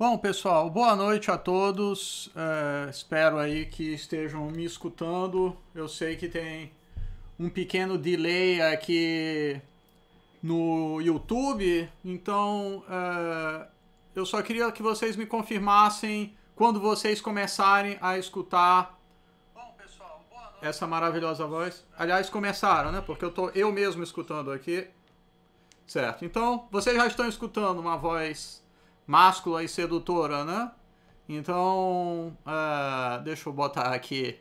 Bom, pessoal, boa noite a todos. É, espero aí que estejam me escutando. Eu sei que tem um pequeno delay aqui no YouTube, então é, eu só queria que vocês me confirmassem quando vocês começarem a escutar essa maravilhosa voz. Aliás, começaram, né? Porque eu tô eu mesmo escutando aqui. Certo. Então, vocês já estão escutando uma voz máscula e sedutora, né? Então, uh, deixa eu botar aqui.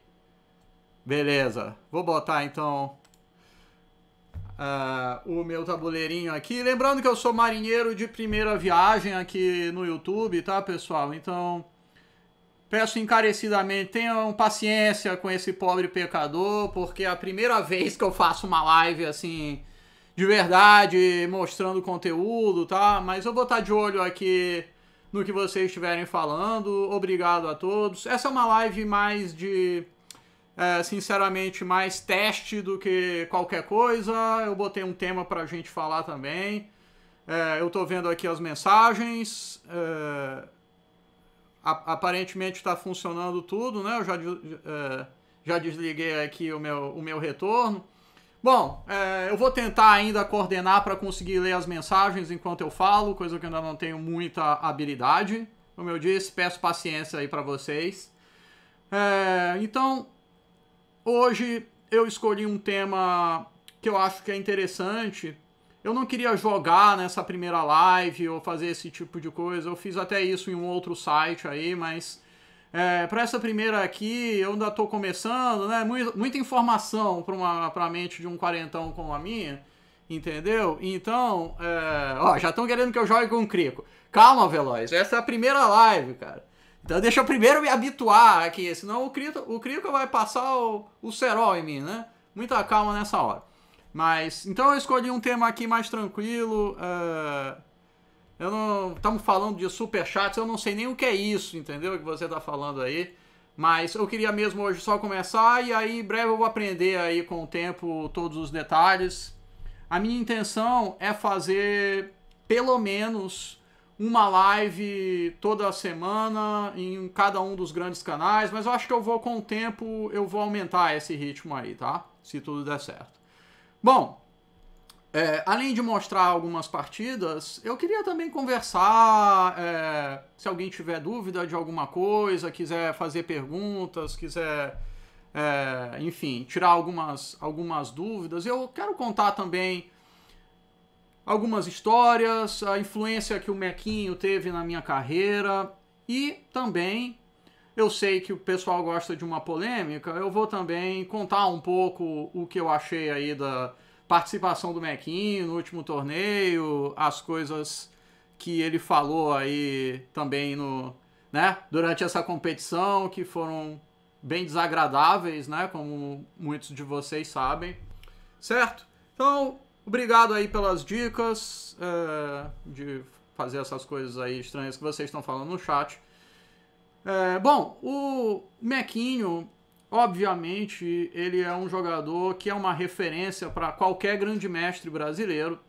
Beleza. Vou botar, então, uh, o meu tabuleirinho aqui. Lembrando que eu sou marinheiro de primeira viagem aqui no YouTube, tá, pessoal? Então, peço encarecidamente, tenham paciência com esse pobre pecador, porque é a primeira vez que eu faço uma live, assim, de verdade, mostrando conteúdo, tá? Mas eu vou estar tá de olho aqui no que vocês estiverem falando. Obrigado a todos. Essa é uma live mais de. É, sinceramente, mais teste do que qualquer coisa. Eu botei um tema pra gente falar também. É, eu tô vendo aqui as mensagens. É, aparentemente tá funcionando tudo, né? Eu já, é, já desliguei aqui o meu, o meu retorno. Bom, é, eu vou tentar ainda coordenar para conseguir ler as mensagens enquanto eu falo, coisa que eu ainda não tenho muita habilidade. Como eu disse, peço paciência aí para vocês. É, então, hoje eu escolhi um tema que eu acho que é interessante. Eu não queria jogar nessa primeira live ou fazer esse tipo de coisa. Eu fiz até isso em um outro site aí, mas é, para essa primeira aqui, eu ainda estou começando, né? Muita informação para a mente de um quarentão como a minha, entendeu? Então, é, ó, já estão querendo que eu jogue com o crico. Calma, Veloz, essa é a primeira live, cara. Então deixa eu primeiro me habituar aqui, senão o crico, o crico vai passar o, o cerol em mim, né? Muita calma nessa hora. Mas, então eu escolhi um tema aqui mais tranquilo, uh, eu não. Estamos falando de superchats, eu não sei nem o que é isso, entendeu? O que você está falando aí. Mas eu queria mesmo hoje só começar e aí em breve eu vou aprender aí com o tempo todos os detalhes. A minha intenção é fazer pelo menos uma live toda semana em cada um dos grandes canais, mas eu acho que eu vou com o tempo eu vou aumentar esse ritmo aí, tá? Se tudo der certo. Bom, é, além de mostrar algumas partidas, eu queria também conversar. É, se alguém tiver dúvida de alguma coisa, quiser fazer perguntas, quiser, é, enfim, tirar algumas, algumas dúvidas, eu quero contar também algumas histórias, a influência que o Mequinho teve na minha carreira e também. Eu sei que o pessoal gosta de uma polêmica, eu vou também contar um pouco o que eu achei aí da, participação do Mequinho no último torneio, as coisas que ele falou aí também no, né, durante essa competição, que foram bem desagradáveis, né, como muitos de vocês sabem, certo? Então, obrigado aí pelas dicas é, de fazer essas coisas aí estranhas que vocês estão falando no chat. É, bom, o Mequinho Obviamente, ele é um jogador que é uma referência para qualquer grande mestre brasileiro.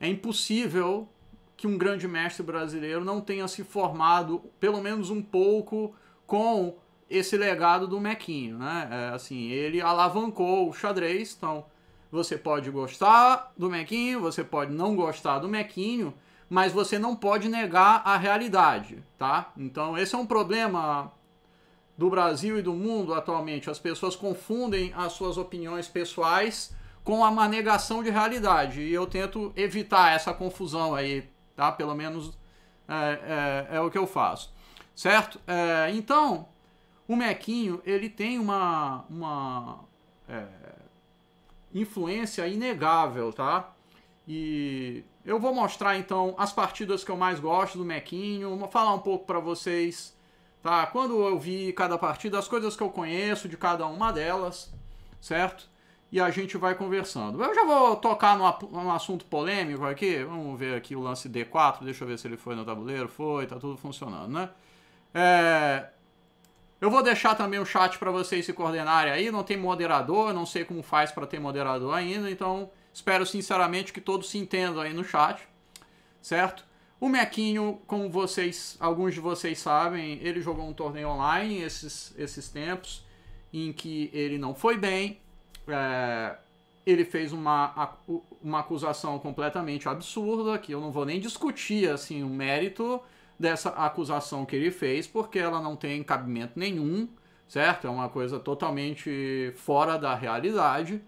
É impossível que um grande mestre brasileiro não tenha se formado, pelo menos um pouco, com esse legado do Mequinho, né? É, assim, ele alavancou o xadrez, então você pode gostar do Mequinho, você pode não gostar do Mequinho, mas você não pode negar a realidade, tá? Então esse é um problema do Brasil e do mundo atualmente. As pessoas confundem as suas opiniões pessoais com uma negação de realidade. E eu tento evitar essa confusão aí, tá? Pelo menos é, é, é o que eu faço, certo? É, então, o Mequinho, ele tem uma, uma é, influência inegável, tá? E eu vou mostrar então as partidas que eu mais gosto do Mequinho, vou falar um pouco para vocês tá? Quando eu vi cada partida, as coisas que eu conheço de cada uma delas, certo? E a gente vai conversando. Eu já vou tocar num, assunto polêmico aqui. Vamos ver aqui o lance D4. Deixa eu ver se ele foi no tabuleiro. Foi, tá tudo funcionando, né? É... Eu vou deixar também o chat para vocês se coordenarem aí. Não tem moderador, não sei como faz para ter moderador ainda. Então, espero sinceramente que todos se entendam aí no chat, certo? O Mequinho, como vocês, alguns de vocês sabem, ele jogou um torneio online esses, esses tempos em que ele não foi bem. É, ele fez uma, uma acusação completamente absurda, que eu não vou nem discutir assim o mérito dessa acusação que ele fez, porque ela não tem cabimento nenhum, certo? É uma coisa totalmente fora da realidade.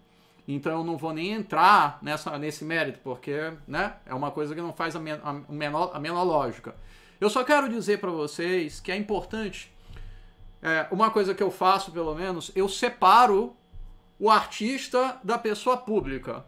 Então eu não vou nem entrar nessa, nesse mérito, porque né, é uma coisa que não faz a, men a, menor, a menor lógica. Eu só quero dizer para vocês que é importante, é, uma coisa que eu faço pelo menos, eu separo o artista da pessoa pública.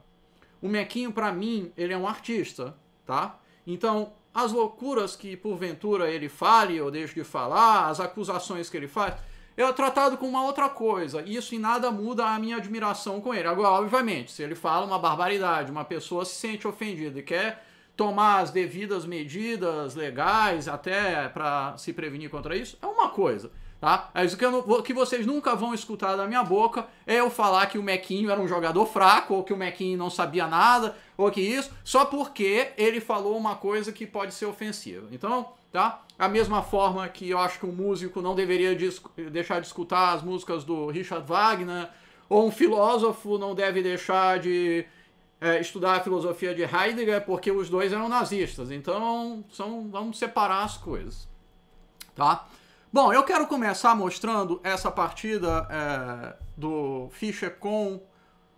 O Mequinho, para mim, ele é um artista, tá? Então, as loucuras que porventura ele fale ou deixe de falar, as acusações que ele faz, eu é tratado com uma outra coisa. Isso em nada muda a minha admiração com ele. Agora, obviamente, se ele fala uma barbaridade, uma pessoa se sente ofendida e quer tomar as devidas medidas legais até para se prevenir contra isso, é uma coisa. Tá? Mas é isso que, não, o que, vocês nunca vão escutar da minha boca é eu falar que o Mequinho era um jogador fraco, ou que o Mequinho não sabia nada, ou que isso, só porque ele falou uma coisa que pode ser ofensiva. Então, tá? A mesma forma que eu acho que um músico não deveria deixar de escutar as músicas do Richard Wagner, ou um filósofo não deve deixar de é, estudar a filosofia de Heidegger, porque os dois eram nazistas. Então, são, vamos separar as coisas, tá? Bom, eu quero começar mostrando essa partida é, do Fischer com...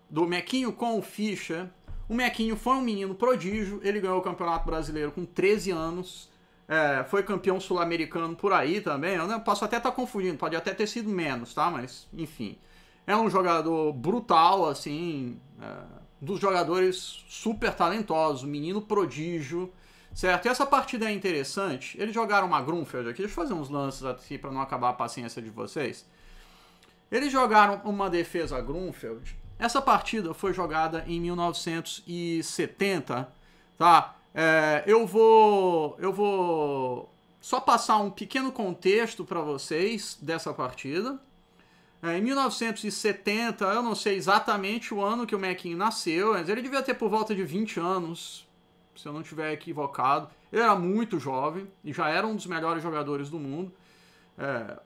do Mequinho com o Fischer. O Mequinho foi um menino prodígio, ele ganhou o Campeonato Brasileiro com 13 anos, é, foi campeão sul-americano por aí também. Eu posso até estar tá confundindo, pode até ter sido menos, tá? Mas, enfim. É um jogador brutal, assim. É, dos jogadores super talentosos, menino prodígio, certo? E essa partida é interessante. Eles jogaram uma Grunfeld aqui. Deixa eu fazer uns lances aqui para não acabar a paciência de vocês. Eles jogaram uma defesa Grunfeld. Essa partida foi jogada em 1970, tá? É, eu vou, eu vou só passar um pequeno contexto para vocês dessa partida. É, em 1970, eu não sei exatamente o ano que o Mequinho nasceu, mas ele devia ter por volta de 20 anos, se eu não estiver equivocado. Ele era muito jovem e já era um dos melhores jogadores do mundo. É,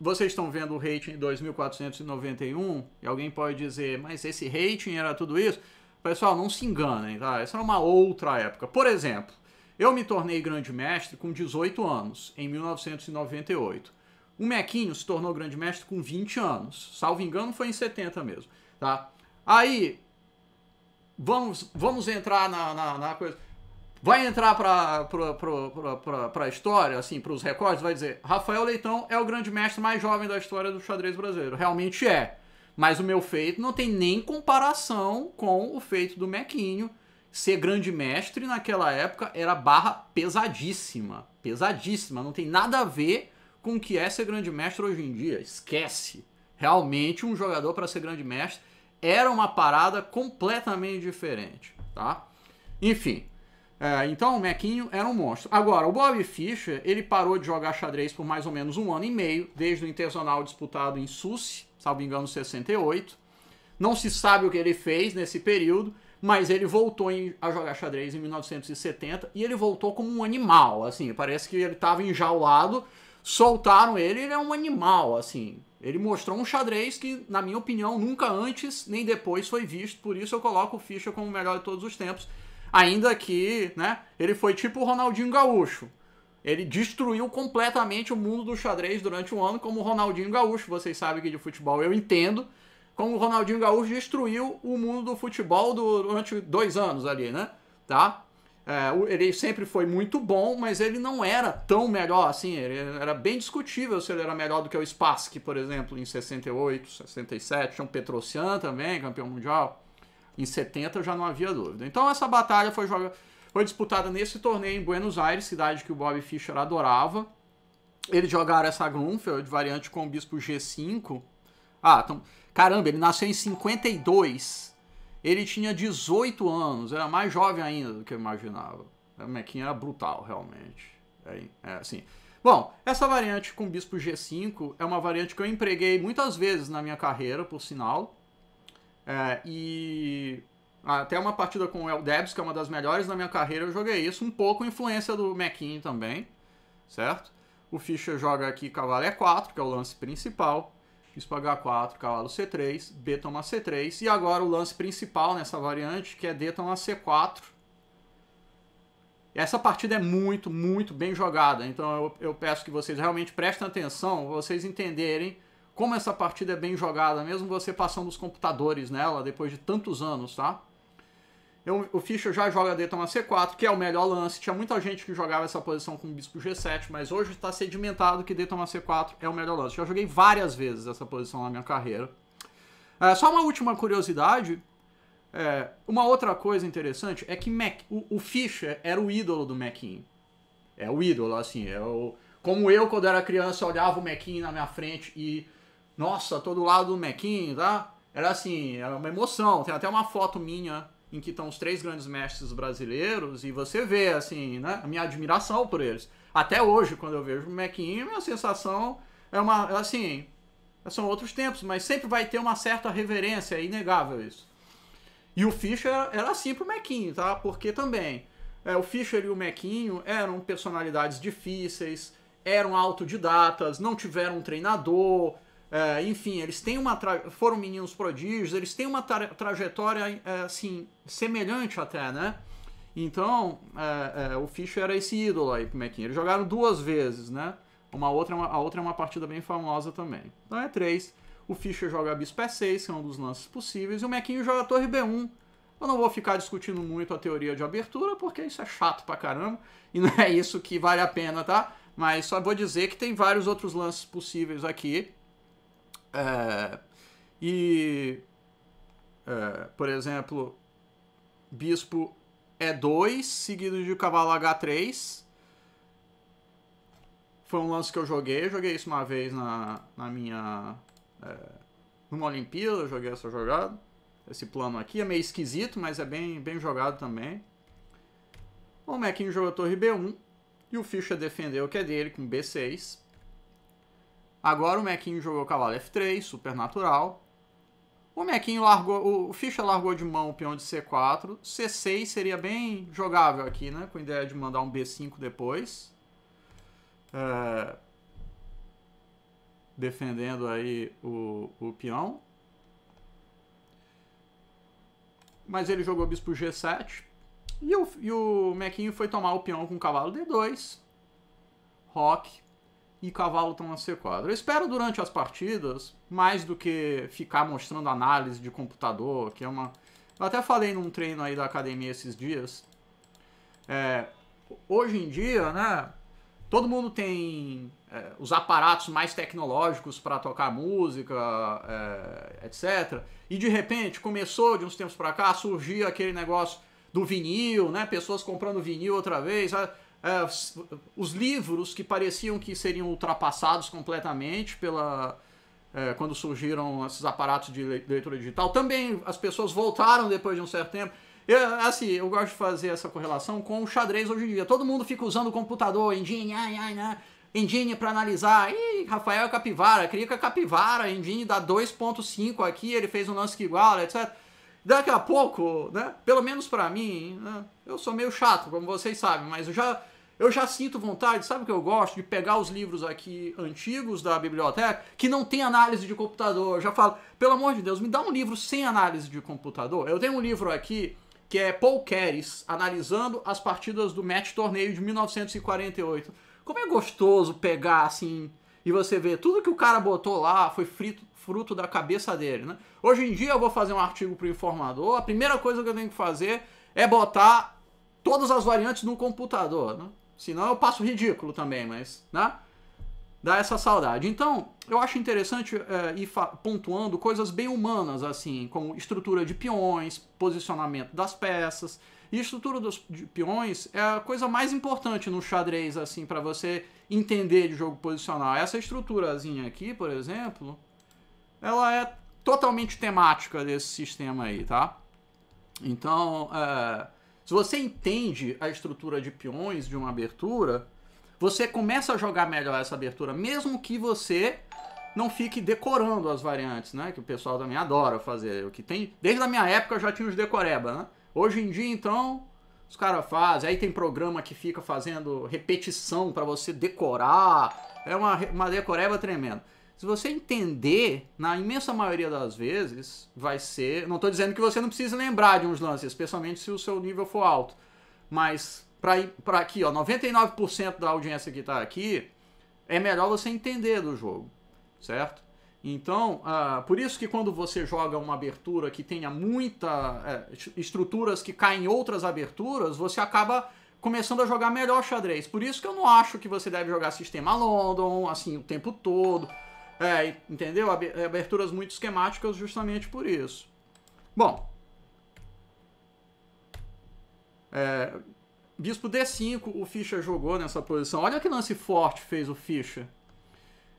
vocês estão vendo o rating 2491 e alguém pode dizer, mas esse rating era tudo isso? Pessoal, não se enganem, tá? Essa era é uma outra época. Por exemplo, eu me tornei grande mestre com 18 anos, em 1998. O Mequinho se tornou grande mestre com 20 anos. Salvo engano, foi em 70 mesmo, tá? Aí, vamos, vamos entrar na, na, na coisa... Vai entrar para a história, assim, para os recordes, vai dizer Rafael Leitão é o grande mestre mais jovem da história do xadrez brasileiro. Realmente é. Mas o meu feito não tem nem comparação com o feito do Mequinho. Ser grande mestre naquela época era barra pesadíssima. Pesadíssima. Não tem nada a ver com o que é ser grande mestre hoje em dia. Esquece. Realmente, um jogador para ser grande mestre era uma parada completamente diferente. Tá? Enfim. É, então o Mequinho era um monstro. Agora, o Bob Fischer, ele parou de jogar xadrez por mais ou menos um ano e meio, desde o Internacional disputado em Susse, salvo engano, 68. Não se sabe o que ele fez nesse período, mas ele voltou em, a jogar xadrez em 1970 e ele voltou como um animal, assim, parece que ele estava enjaulado, soltaram ele, ele é um animal, assim. Ele mostrou um xadrez que, na minha opinião, nunca antes nem depois foi visto, por isso eu coloco o Fischer como o melhor de todos os tempos, ainda que, né, ele foi tipo o Ronaldinho Gaúcho. Ele destruiu completamente o mundo do xadrez durante um ano, como o Ronaldinho Gaúcho. Vocês sabem que de futebol eu entendo. Como o Ronaldinho Gaúcho destruiu o mundo do futebol durante dois anos ali, né? Tá? É, ele sempre foi muito bom, mas ele não era tão melhor assim. Ele era bem discutível se ele era melhor do que o Spassky, por exemplo, em 68, 67. Tinha o Petrosyan também, campeão mundial. Em 70 já não havia dúvida. Então essa batalha foi jogada foi disputada nesse torneio em Buenos Aires, cidade que o Bob Fischer adorava. Eles jogaram essa Grunfeld variante com o bispo G5. Ah, então, caramba, ele nasceu em 52. Ele tinha 18 anos, era mais jovem ainda do que eu imaginava. A Mequinha era brutal, realmente. É, é assim. Bom, essa variante com bispo G5 é uma variante que eu empreguei muitas vezes na minha carreira, por sinal. É, e até uma partida com o El Debs, que é uma das melhores da minha carreira, eu joguei isso. Um pouco influência do Mequinho também, certo? O Fischer joga aqui cavalo E4, que é o lance principal. Bispo H4, cavalo C3, B toma C3. E agora o lance principal nessa variante, que é D toma C4. Essa partida é muito, muito bem jogada. Então eu, eu peço que vocês realmente prestem atenção, vocês entenderem como essa partida é bem jogada, mesmo você passando os computadores nela depois de tantos anos, tá? Eu, o Fischer já joga D C4, que é o melhor lance. Tinha muita gente que jogava essa posição com o Bispo G7, mas hoje está sedimentado que D C4 é o melhor lance. Já joguei várias vezes essa posição na minha carreira. É, só uma última curiosidade. É, uma outra coisa interessante é que Mac, o, o Fischer era o ídolo do Mackin É o ídolo, assim. É o, como eu, quando era criança, olhava o Mackin na minha frente e. Nossa, todo lado do Mackin tá? Era assim, era uma emoção. Tem até uma foto minha em que estão os três grandes mestres brasileiros, e você vê, assim, né, a minha admiração por eles. Até hoje, quando eu vejo o Mequinho, minha sensação é uma, assim, são outros tempos, mas sempre vai ter uma certa reverência, é inegável isso. E o Fischer era assim pro Mequinho, tá? Porque também, é, o Fischer e o Mequinho eram personalidades difíceis, eram autodidatas, não tiveram um treinador, é, enfim, eles têm uma tra... foram meninos prodígios, eles têm uma tra... trajetória é, assim semelhante até, né? Então é, é, o Fischer era esse ídolo aí pro Mequinha. Eles jogaram duas vezes, né? Uma outra, uma, a outra é uma partida bem famosa também. Então é três O Fischer joga Bispo E6, que é um dos lances possíveis, e o Mequinho joga Torre B1. Eu não vou ficar discutindo muito a teoria de abertura, porque isso é chato pra caramba, e não é isso que vale a pena, tá? Mas só vou dizer que tem vários outros lances possíveis aqui, é, e, é, por exemplo, bispo E2 é seguido de cavalo H3. Foi um lance que eu joguei. Eu joguei isso uma vez na, na minha... É, numa Olimpíada, eu joguei essa jogada. Esse plano aqui é meio esquisito, mas é bem, bem jogado também. O Mequinho jogou a torre B1 e o Fischer defendeu o que é dele com B6. Agora o Mequinho jogou cavalo F3, supernatural. O Mequinho largou, o ficha largou de mão o peão de C4. C6 seria bem jogável aqui, né? Com a ideia de mandar um B5 depois. É... Defendendo aí o, o peão. Mas ele jogou bispo G7. E o, e o Mequinho foi tomar o peão com o cavalo D2. Roque e Cavalo estão na C4. Eu espero durante as partidas, mais do que ficar mostrando análise de computador, que é uma... Eu até falei num treino aí da academia esses dias. É, hoje em dia, né, todo mundo tem é, os aparatos mais tecnológicos para tocar música, é, etc. E de repente começou, de uns tempos para cá, a surgir aquele negócio do vinil, né, pessoas comprando vinil outra vez, sabe? É, os livros que pareciam que seriam ultrapassados completamente pela é, quando surgiram esses aparatos de leitura digital. Também as pessoas voltaram depois de um certo tempo. Eu, é, assim, eu gosto de fazer essa correlação com o xadrez hoje em dia. Todo mundo fica usando o computador, engine, ai, ai, né? engine para analisar. Ih, Rafael Capivara, queria que a Capivara, engine dá 2.5 aqui, ele fez um lance que iguala, etc. Daqui a pouco, né? Pelo menos para mim, né? eu sou meio chato, como vocês sabem, mas eu já eu já sinto vontade, sabe o que eu gosto? De pegar os livros aqui antigos da biblioteca que não tem análise de computador. Eu já falo, pelo amor de Deus, me dá um livro sem análise de computador. Eu tenho um livro aqui que é Paul Keres analisando as partidas do match torneio de 1948. Como é gostoso pegar assim e você ver tudo que o cara botou lá foi frito, fruto da cabeça dele, né? Hoje em dia eu vou fazer um artigo para o informador, a primeira coisa que eu tenho que fazer é botar todas as variantes no computador, né? Senão eu passo ridículo também, mas, né? Dá essa saudade. Então, eu acho interessante é, ir pontuando coisas bem humanas, assim, como estrutura de peões, posicionamento das peças. E estrutura dos peões é a coisa mais importante no xadrez, assim, para você entender de jogo posicional. Essa estruturazinha aqui, por exemplo, ela é totalmente temática desse sistema aí, tá? Então, é, se você entende a estrutura de peões de uma abertura, você começa a jogar melhor essa abertura, mesmo que você não fique decorando as variantes, né? Que o pessoal também adora fazer. O que tem, desde a minha época eu já tinha os decoreba, né? Hoje em dia, então, os caras fazem. Aí tem programa que fica fazendo repetição para você decorar. É uma, uma decoreba tremenda se você entender, na imensa maioria das vezes, vai ser. Não estou dizendo que você não precisa lembrar de uns lances, especialmente se o seu nível for alto. Mas para aqui, ó, 99% da audiência que está aqui, é melhor você entender do jogo, certo? Então, uh, por isso que quando você joga uma abertura que tenha muita uh, estruturas que caem em outras aberturas, você acaba começando a jogar melhor xadrez. Por isso que eu não acho que você deve jogar sistema London assim o tempo todo. É, entendeu? É, aberturas muito esquemáticas justamente por isso. Bom. É, bispo D5, o Fischer jogou nessa posição. Olha que lance forte fez o Fischer.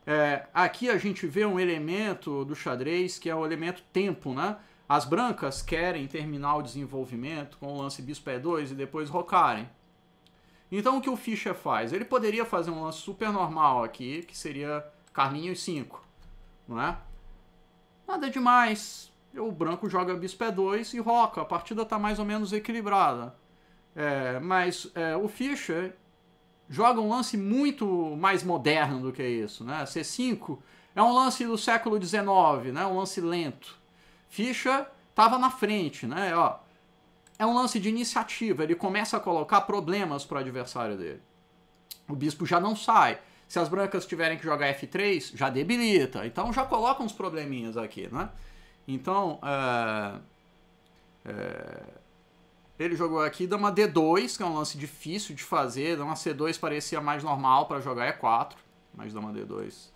É, aqui a gente vê um elemento do xadrez que é o elemento tempo, né? As brancas querem terminar o desenvolvimento com o lance bispo E2 e depois rocarem. Então o que o Fischer faz? Ele poderia fazer um lance super normal aqui, que seria Carlinhos 5, não é? Nada demais. O branco joga bispo E2 e roca. A partida está mais ou menos equilibrada. É, mas é, o Fischer joga um lance muito mais moderno do que isso. Né? C5 é um lance do século XIX, né? um lance lento. Fischer estava na frente, né? Ó, é um lance de iniciativa. Ele começa a colocar problemas para o adversário dele. O bispo já não sai. Se as brancas tiverem que jogar F3, já debilita. Então já coloca uns probleminhas aqui, né? Então, uh, uh, ele jogou aqui, dá uma D2, que é um lance difícil de fazer. Dá uma C2 parecia mais normal para jogar E4, mas dá uma D2.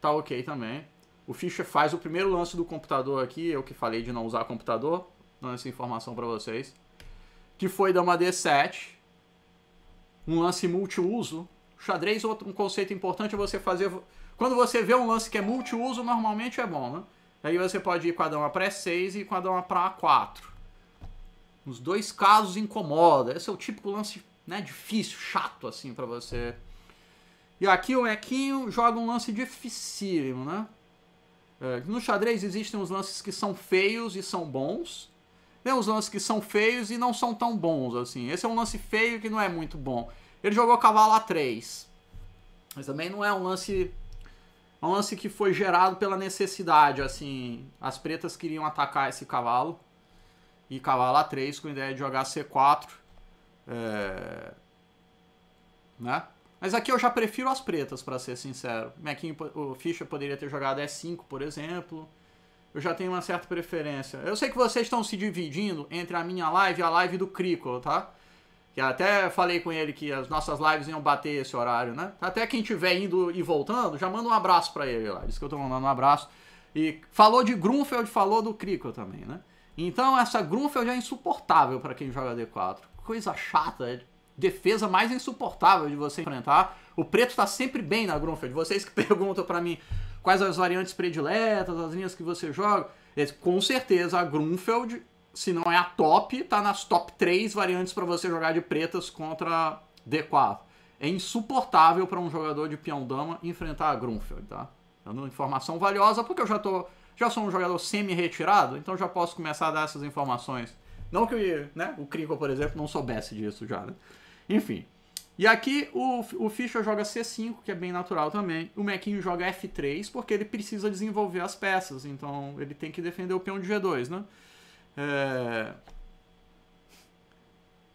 Tá ok também. O Fischer faz o primeiro lance do computador aqui, eu que falei de não usar computador, dando essa informação para vocês. Que foi dama D7, um lance multiuso, xadrez, outro, um conceito importante é você fazer. Quando você vê um lance que é multiuso, normalmente é bom, né? Aí você pode ir com a dama para E6 e com a dama para A4. Os dois casos incomoda. Esse é o típico lance né, difícil, chato assim para você. E aqui o Equinho joga um lance dificílimo, né? É, no xadrez existem os lances que são feios e são bons. Tem os lances que são feios e não são tão bons assim. Esse é um lance feio que não é muito bom. Ele jogou cavalo a 3. Mas também não é um lance. É um lance que foi gerado pela necessidade. Assim, as pretas queriam atacar esse cavalo. E cavalo a 3 com a ideia de jogar C4. É... Né? Mas aqui eu já prefiro as pretas, para ser sincero. Mequinho, o Fischer poderia ter jogado E5, por exemplo. Eu já tenho uma certa preferência. Eu sei que vocês estão se dividindo entre a minha live e a live do Crico, tá? Que até falei com ele que as nossas lives iam bater esse horário, né? Até quem estiver indo e voltando, já manda um abraço para ele lá. Diz que eu tô mandando um abraço. E falou de Grunfeld, falou do Crico também, né? Então essa Grunfeld é insuportável para quem joga D4. Coisa chata, é defesa mais insuportável de você enfrentar. O preto tá sempre bem na Grunfeld. Vocês que perguntam para mim quais as variantes prediletas, as linhas que você joga, é, com certeza a Grunfeld se não é a top, tá nas top 3 variantes para você jogar de pretas contra D4. É insuportável para um jogador de peão dama enfrentar a Grunfeld, tá? Dando informação valiosa, porque eu já tô, já sou um jogador semi-retirado, então já posso começar a dar essas informações. Não que né, o Kriko, por exemplo, não soubesse disso já, né? Enfim. E aqui o, o Fischer joga C5, que é bem natural também. O Mequinho joga F3, porque ele precisa desenvolver as peças, então ele tem que defender o peão de G2, né? É...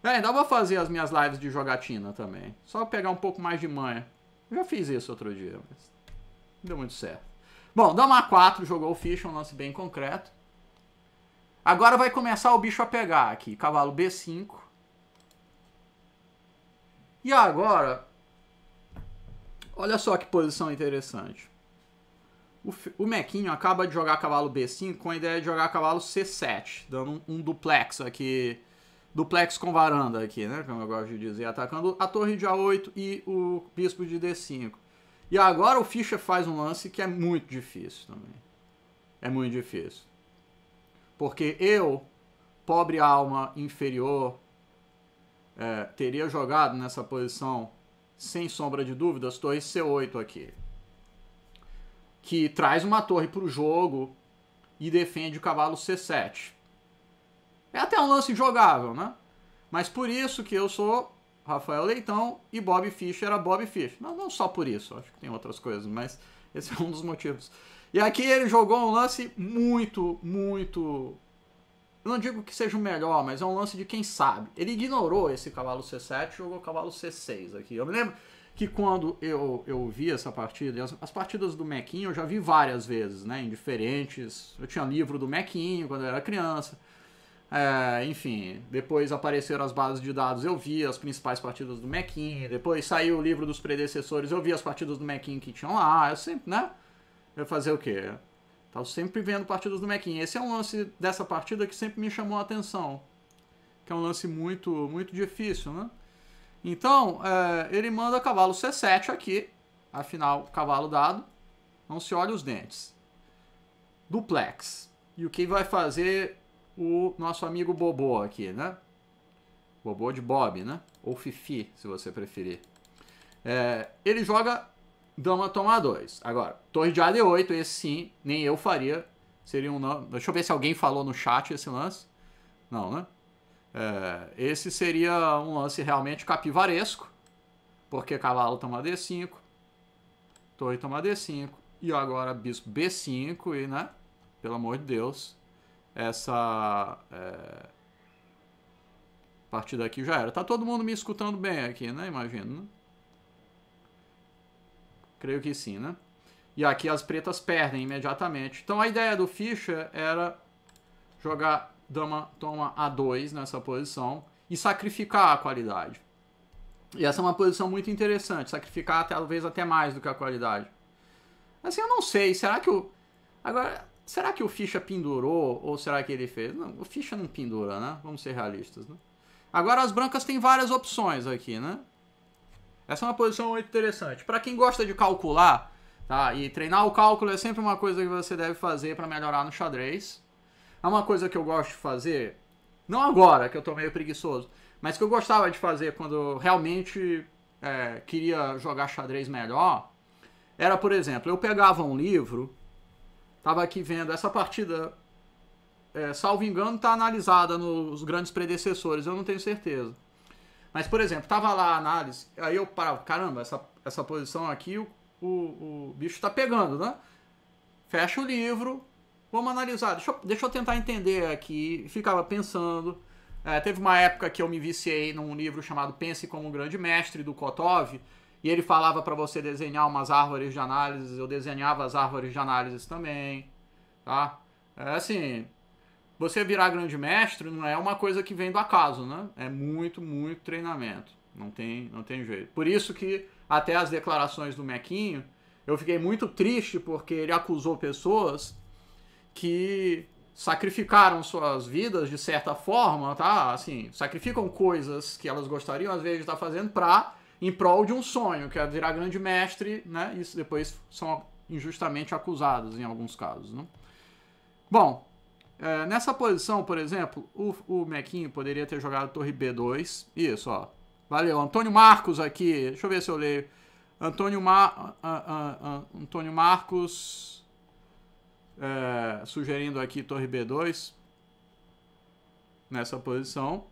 É, dá pra fazer as minhas lives de jogatina também. Só pegar um pouco mais de manha. Eu já fiz isso outro dia, mas deu muito certo. Bom, dama 4 jogou o ficha, um lance bem concreto. Agora vai começar o bicho a pegar aqui. Cavalo B5. E agora... Olha só que posição interessante. O, Mequinho acaba de jogar cavalo B5 com a ideia de jogar cavalo C7, dando um, um duplex aqui, duplex com varanda aqui, né, como eu gosto de dizer, atacando a torre de A8 e o bispo de D5. E agora o Fischer faz um lance que é muito difícil também. É muito difícil. Porque eu, pobre alma inferior, é, teria jogado nessa posição, sem sombra de dúvidas, torre C8 aqui que traz uma torre para o jogo e defende o cavalo C7. É até um lance jogável, né? Mas por isso que eu sou Rafael Leitão e Bob Fischer era Bob Fischer. Não, não só por isso, acho que tem outras coisas, mas esse é um dos motivos. E aqui ele jogou um lance muito, muito. Eu não digo que seja o melhor, mas é um lance de quem sabe. Ele ignorou esse cavalo C7 e jogou cavalo C6 aqui. Eu me lembro, que quando eu, eu vi essa partida, as, as partidas do Mequinho eu já vi várias vezes, né? Em diferentes. Eu tinha livro do Mequinho quando eu era criança. É, enfim, depois apareceram as bases de dados, eu vi as principais partidas do Mequinho. Depois saiu o livro dos predecessores, eu vi as partidas do Mequinho que tinham lá. Eu sempre, né? Eu fazer o quê? Tava sempre vendo partidas do Mequinho. Esse é um lance dessa partida que sempre me chamou a atenção. Que é um lance muito, muito difícil, né? Então, é, ele manda cavalo C7 aqui. Afinal, cavalo dado. Não se olha os dentes. Duplex. E o que vai fazer o nosso amigo Bobô aqui, né? Bobô de Bob, né? Ou Fifi, se você preferir. É, ele joga dama toma 2. Agora, torre de AD8, esse sim, nem eu faria. Seria um... Deixa eu ver se alguém falou no chat esse lance. Não, né? É, esse seria um lance realmente capivaresco, porque cavalo toma D5, torre toma D5, e agora bispo B5, e, né, pelo amor de Deus, essa é, partida aqui já era. Tá todo mundo me escutando bem aqui, né, imagino, né? Creio que sim, né? E aqui as pretas perdem imediatamente. Então a ideia do ficha era jogar toma, toma A2 nessa posição e sacrificar a qualidade. E essa é uma posição muito interessante, sacrificar talvez até mais do que a qualidade. Assim, eu não sei, será que o... Agora, será que o Ficha pendurou ou será que ele fez? Não, o Ficha não pendura, né? Vamos ser realistas, né? Agora as brancas têm várias opções aqui, né? Essa é uma posição muito interessante. Para quem gosta de calcular, tá? E treinar o cálculo é sempre uma coisa que você deve fazer para melhorar no xadrez. É uma coisa que eu gosto de fazer, não agora, que eu tô meio preguiçoso, mas que eu gostava de fazer quando realmente é, queria jogar xadrez melhor, era, por exemplo, eu pegava um livro, tava aqui vendo essa partida, é, salvo engano, tá analisada nos grandes predecessores, eu não tenho certeza. Mas, por exemplo, tava lá a análise, aí eu parava, caramba, essa, essa posição aqui o, o, o bicho tá pegando, né? Fecha o livro, Vamos analisar, deixa eu, deixa eu tentar entender aqui. Ficava pensando. É, teve uma época que eu me viciei num livro chamado Pense como um Grande Mestre, do Kotov, e ele falava para você desenhar umas árvores de análise, eu desenhava as árvores de análise também, tá? É assim, você virar grande mestre não é uma coisa que vem do acaso, né? É muito, muito treinamento, não tem, não tem jeito. Por isso que até as declarações do Mequinho, eu fiquei muito triste porque ele acusou pessoas que sacrificaram suas vidas de certa forma, tá? Assim, sacrificam coisas que elas gostariam às vezes de estar fazendo para em prol de um sonho, que é virar grande mestre, né? Isso depois são injustamente acusados em alguns casos, né? Bom, é, nessa posição, por exemplo, o, o Mequinho poderia ter jogado torre B2. Isso, ó. Valeu. Antônio Marcos aqui. Deixa eu ver se eu leio. Antônio, Mar... Antônio Marcos é, sugerindo aqui torre B2 nessa posição.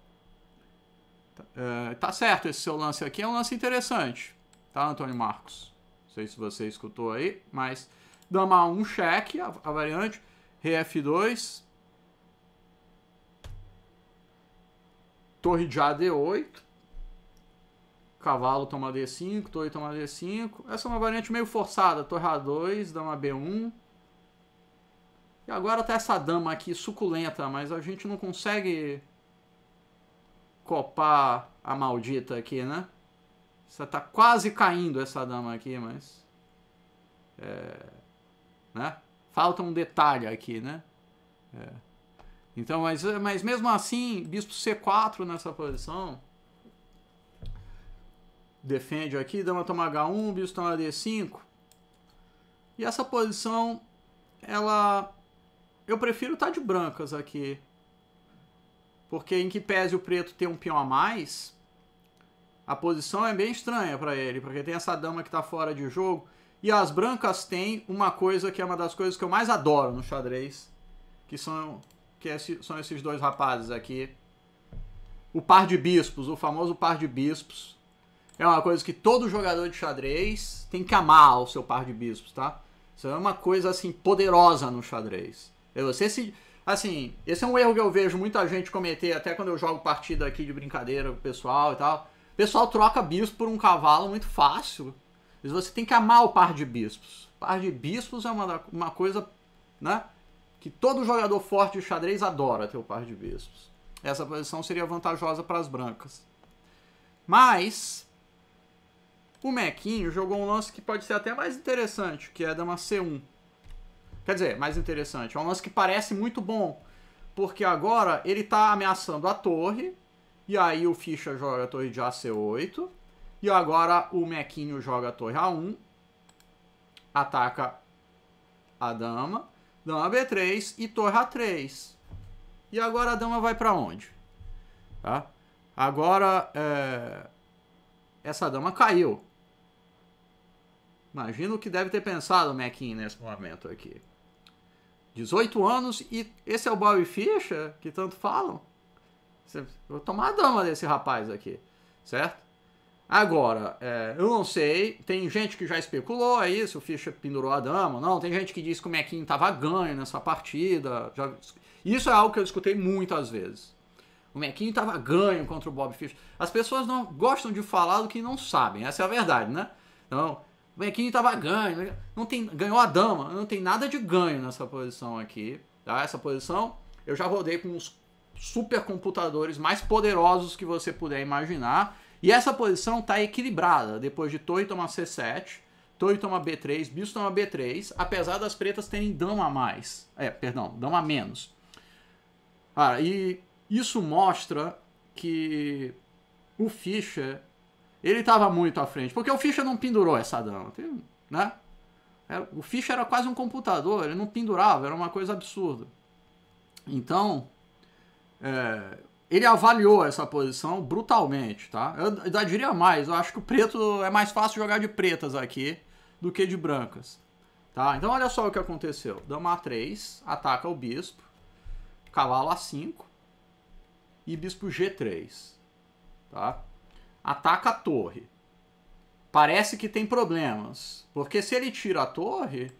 Tá, é, tá certo esse seu lance aqui, é um lance interessante, tá, Antônio Marcos? Não sei se você escutou aí, mas dama A1 cheque, a, a variante, rei F2, torre de AD8, cavalo toma D5, torre toma D5, essa é uma variante meio forçada, torre A2, dama B1, e agora tá essa dama aqui suculenta, mas a gente não consegue copar a maldita aqui, né? Você tá quase caindo essa dama aqui, mas... É, né? Falta um detalhe aqui, né? É. Então, mas, mas mesmo assim, bispo C4 nessa posição. Defende aqui, dama toma H1, bispo toma D5. E essa posição, ela eu prefiro estar tá de brancas aqui. Porque em que pese o preto ter um peão a mais, a posição é bem estranha para ele, porque tem essa dama que está fora de jogo. E as brancas têm uma coisa que é uma das coisas que eu mais adoro no xadrez, que são, que é, são esses dois rapazes aqui. O par de bispos, o famoso par de bispos. É uma coisa que todo jogador de xadrez tem que amar o seu par de bispos, tá? Isso é uma coisa assim poderosa no xadrez. Você se. Assim, esse é um erro que eu vejo muita gente cometer, até quando eu jogo partida aqui de brincadeira com o pessoal e tal. O pessoal troca bispo por um cavalo muito fácil. Mas você tem que amar o par de bispos. O par de bispos é uma, uma coisa, né? Que todo jogador forte de xadrez adora ter o par de bispos. Essa posição seria vantajosa para as brancas. Mas, o Mequinho jogou um lance que pode ser até mais interessante, que é dama C1. Quer dizer, mais interessante, é um lance que parece muito bom, porque agora ele está ameaçando a torre, e aí o Ficha joga a torre de AC8, e agora o Mequinho joga a torre A1, ataca a dama, dama B3 e torre A3. E agora a dama vai para onde? Tá? Agora é... essa dama caiu. Imagino o que deve ter pensado o Mequinho nesse momento aqui. 18 anos e esse é o Bobby Fischer que tanto falam? Vou tomar a dama desse rapaz aqui, certo? Agora, é, eu não sei, tem gente que já especulou aí é se o Fischer pendurou a dama não, tem gente que diz que o Mequinho estava ganho nessa partida. Já... Isso é algo que eu escutei muitas vezes. O Mequinho estava ganho contra o Bob Fischer. As pessoas não gostam de falar do que não sabem, essa é a verdade, né? Então, aqui estava ganho, não tem, ganhou a dama, não tem nada de ganho nessa posição aqui, tá? Essa posição eu já rodei com os supercomputadores mais poderosos que você puder imaginar, e essa posição está equilibrada, depois de torre tomar C7, torre toma B3, bispo toma B3, apesar das pretas terem dama a mais, é, perdão, dama a menos. Cara, e isso mostra que o Fischer ele estava muito à frente, porque o Fischer não pendurou essa dama, né? o Fischer era quase um computador, ele não pendurava, era uma coisa absurda. Então, é, ele avaliou essa posição brutalmente, tá? Eu, eu diria mais, eu acho que o preto é mais fácil jogar de pretas aqui do que de brancas, tá? Então olha só o que aconteceu. Dama A3, ataca o bispo, cavalo A5 e bispo G3, tá? ataca a torre. Parece que tem problemas. Porque se ele tira a torre,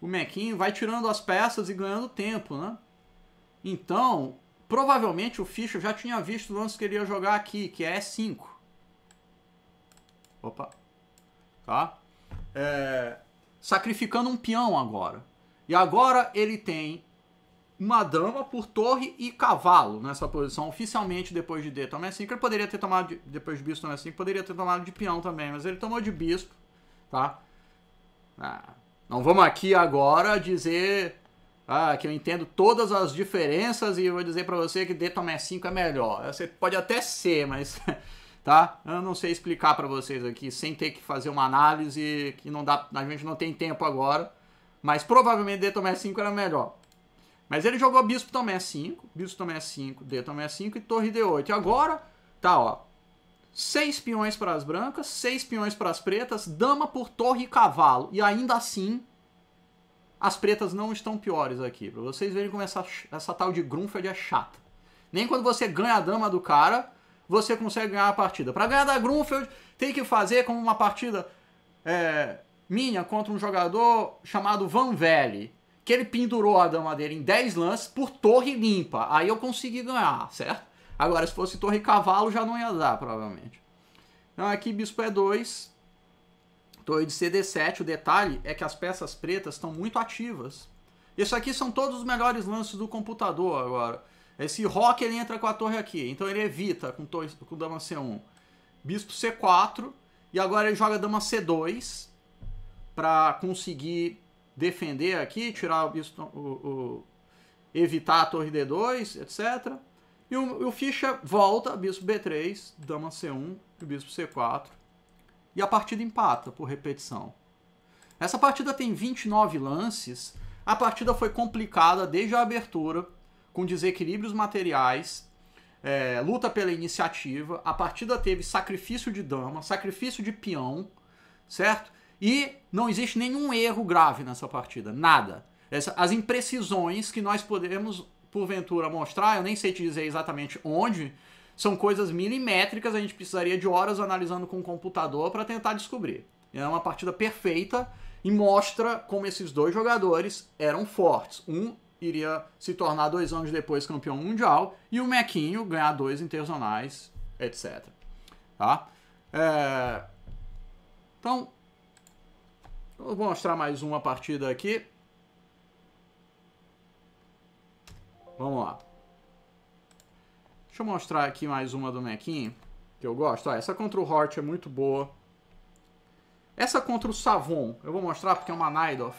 o Mequinho vai tirando as peças e ganhando tempo, né? Então, provavelmente o Fischer já tinha visto antes que ele ia jogar aqui, que é E5. Opa. Tá? É... Sacrificando um peão agora. E agora ele tem uma dama por torre e cavalo nessa posição, oficialmente depois de D também assim, ele poderia ter tomado, de, depois de bispo também assim, poderia ter tomado de peão também, mas ele tomou de bispo, tá? Ah, não vamos aqui agora dizer ah, que eu entendo todas as diferenças e vou dizer para você que D também 5 é melhor. Você pode até ser, mas tá? Eu não sei explicar para vocês aqui sem ter que fazer uma análise que não dá, a gente não tem tempo agora, mas provavelmente D também 5 era melhor. Mas ele jogou bispo Tomé 5, bispo Tomé 5, D Tomé 5 e torre D8. E agora tá, ó, seis peões para as brancas, seis peões para as pretas, dama por torre e cavalo. E ainda assim, as pretas não estão piores aqui. Para vocês verem como essa, essa tal de Grunfeld é chata. Nem quando você ganha a dama do cara, você consegue ganhar a partida. Para ganhar da Grunfeld, tem que fazer como uma partida é, minha contra um jogador chamado Van Velli que ele pendurou a dama dele em 10 lances por torre limpa. Aí eu consegui ganhar, certo? Agora, se fosse torre cavalo, já não ia dar, provavelmente. Então, aqui bispo E2, é torre de CD7. O detalhe é que as peças pretas estão muito ativas. Isso aqui são todos os melhores lances do computador agora. Esse rock ele entra com a torre aqui, então ele evita com, torre, com dama C1. Bispo C4, e agora ele joga dama C2 para conseguir defender aqui, tirar o, o, o evitar a torre D2, etc. E o, o, ficha volta, bispo B3, dama C1 e bispo C4. E a partida empata por repetição. Essa partida tem 29 lances. A partida foi complicada desde a abertura, com desequilíbrios materiais, é, luta pela iniciativa. A partida teve sacrifício de dama, sacrifício de peão, certo? E não existe nenhum erro grave nessa partida, nada. Essa, as imprecisões que nós podemos, porventura, mostrar, eu nem sei te dizer exatamente onde, são coisas milimétricas, a gente precisaria de horas analisando com o computador para tentar descobrir. É uma partida perfeita e mostra como esses dois jogadores eram fortes. Um iria se tornar dois anos depois campeão mundial e o Mequinho ganhar dois internacionais, etc. Tá? É... Então, Vou mostrar mais uma partida aqui. Vamos lá. Deixa eu mostrar aqui mais uma do Mequinho, que eu gosto. Ó, essa contra o Hort é muito boa. Essa contra o Savon, eu vou mostrar porque é uma Nidoff.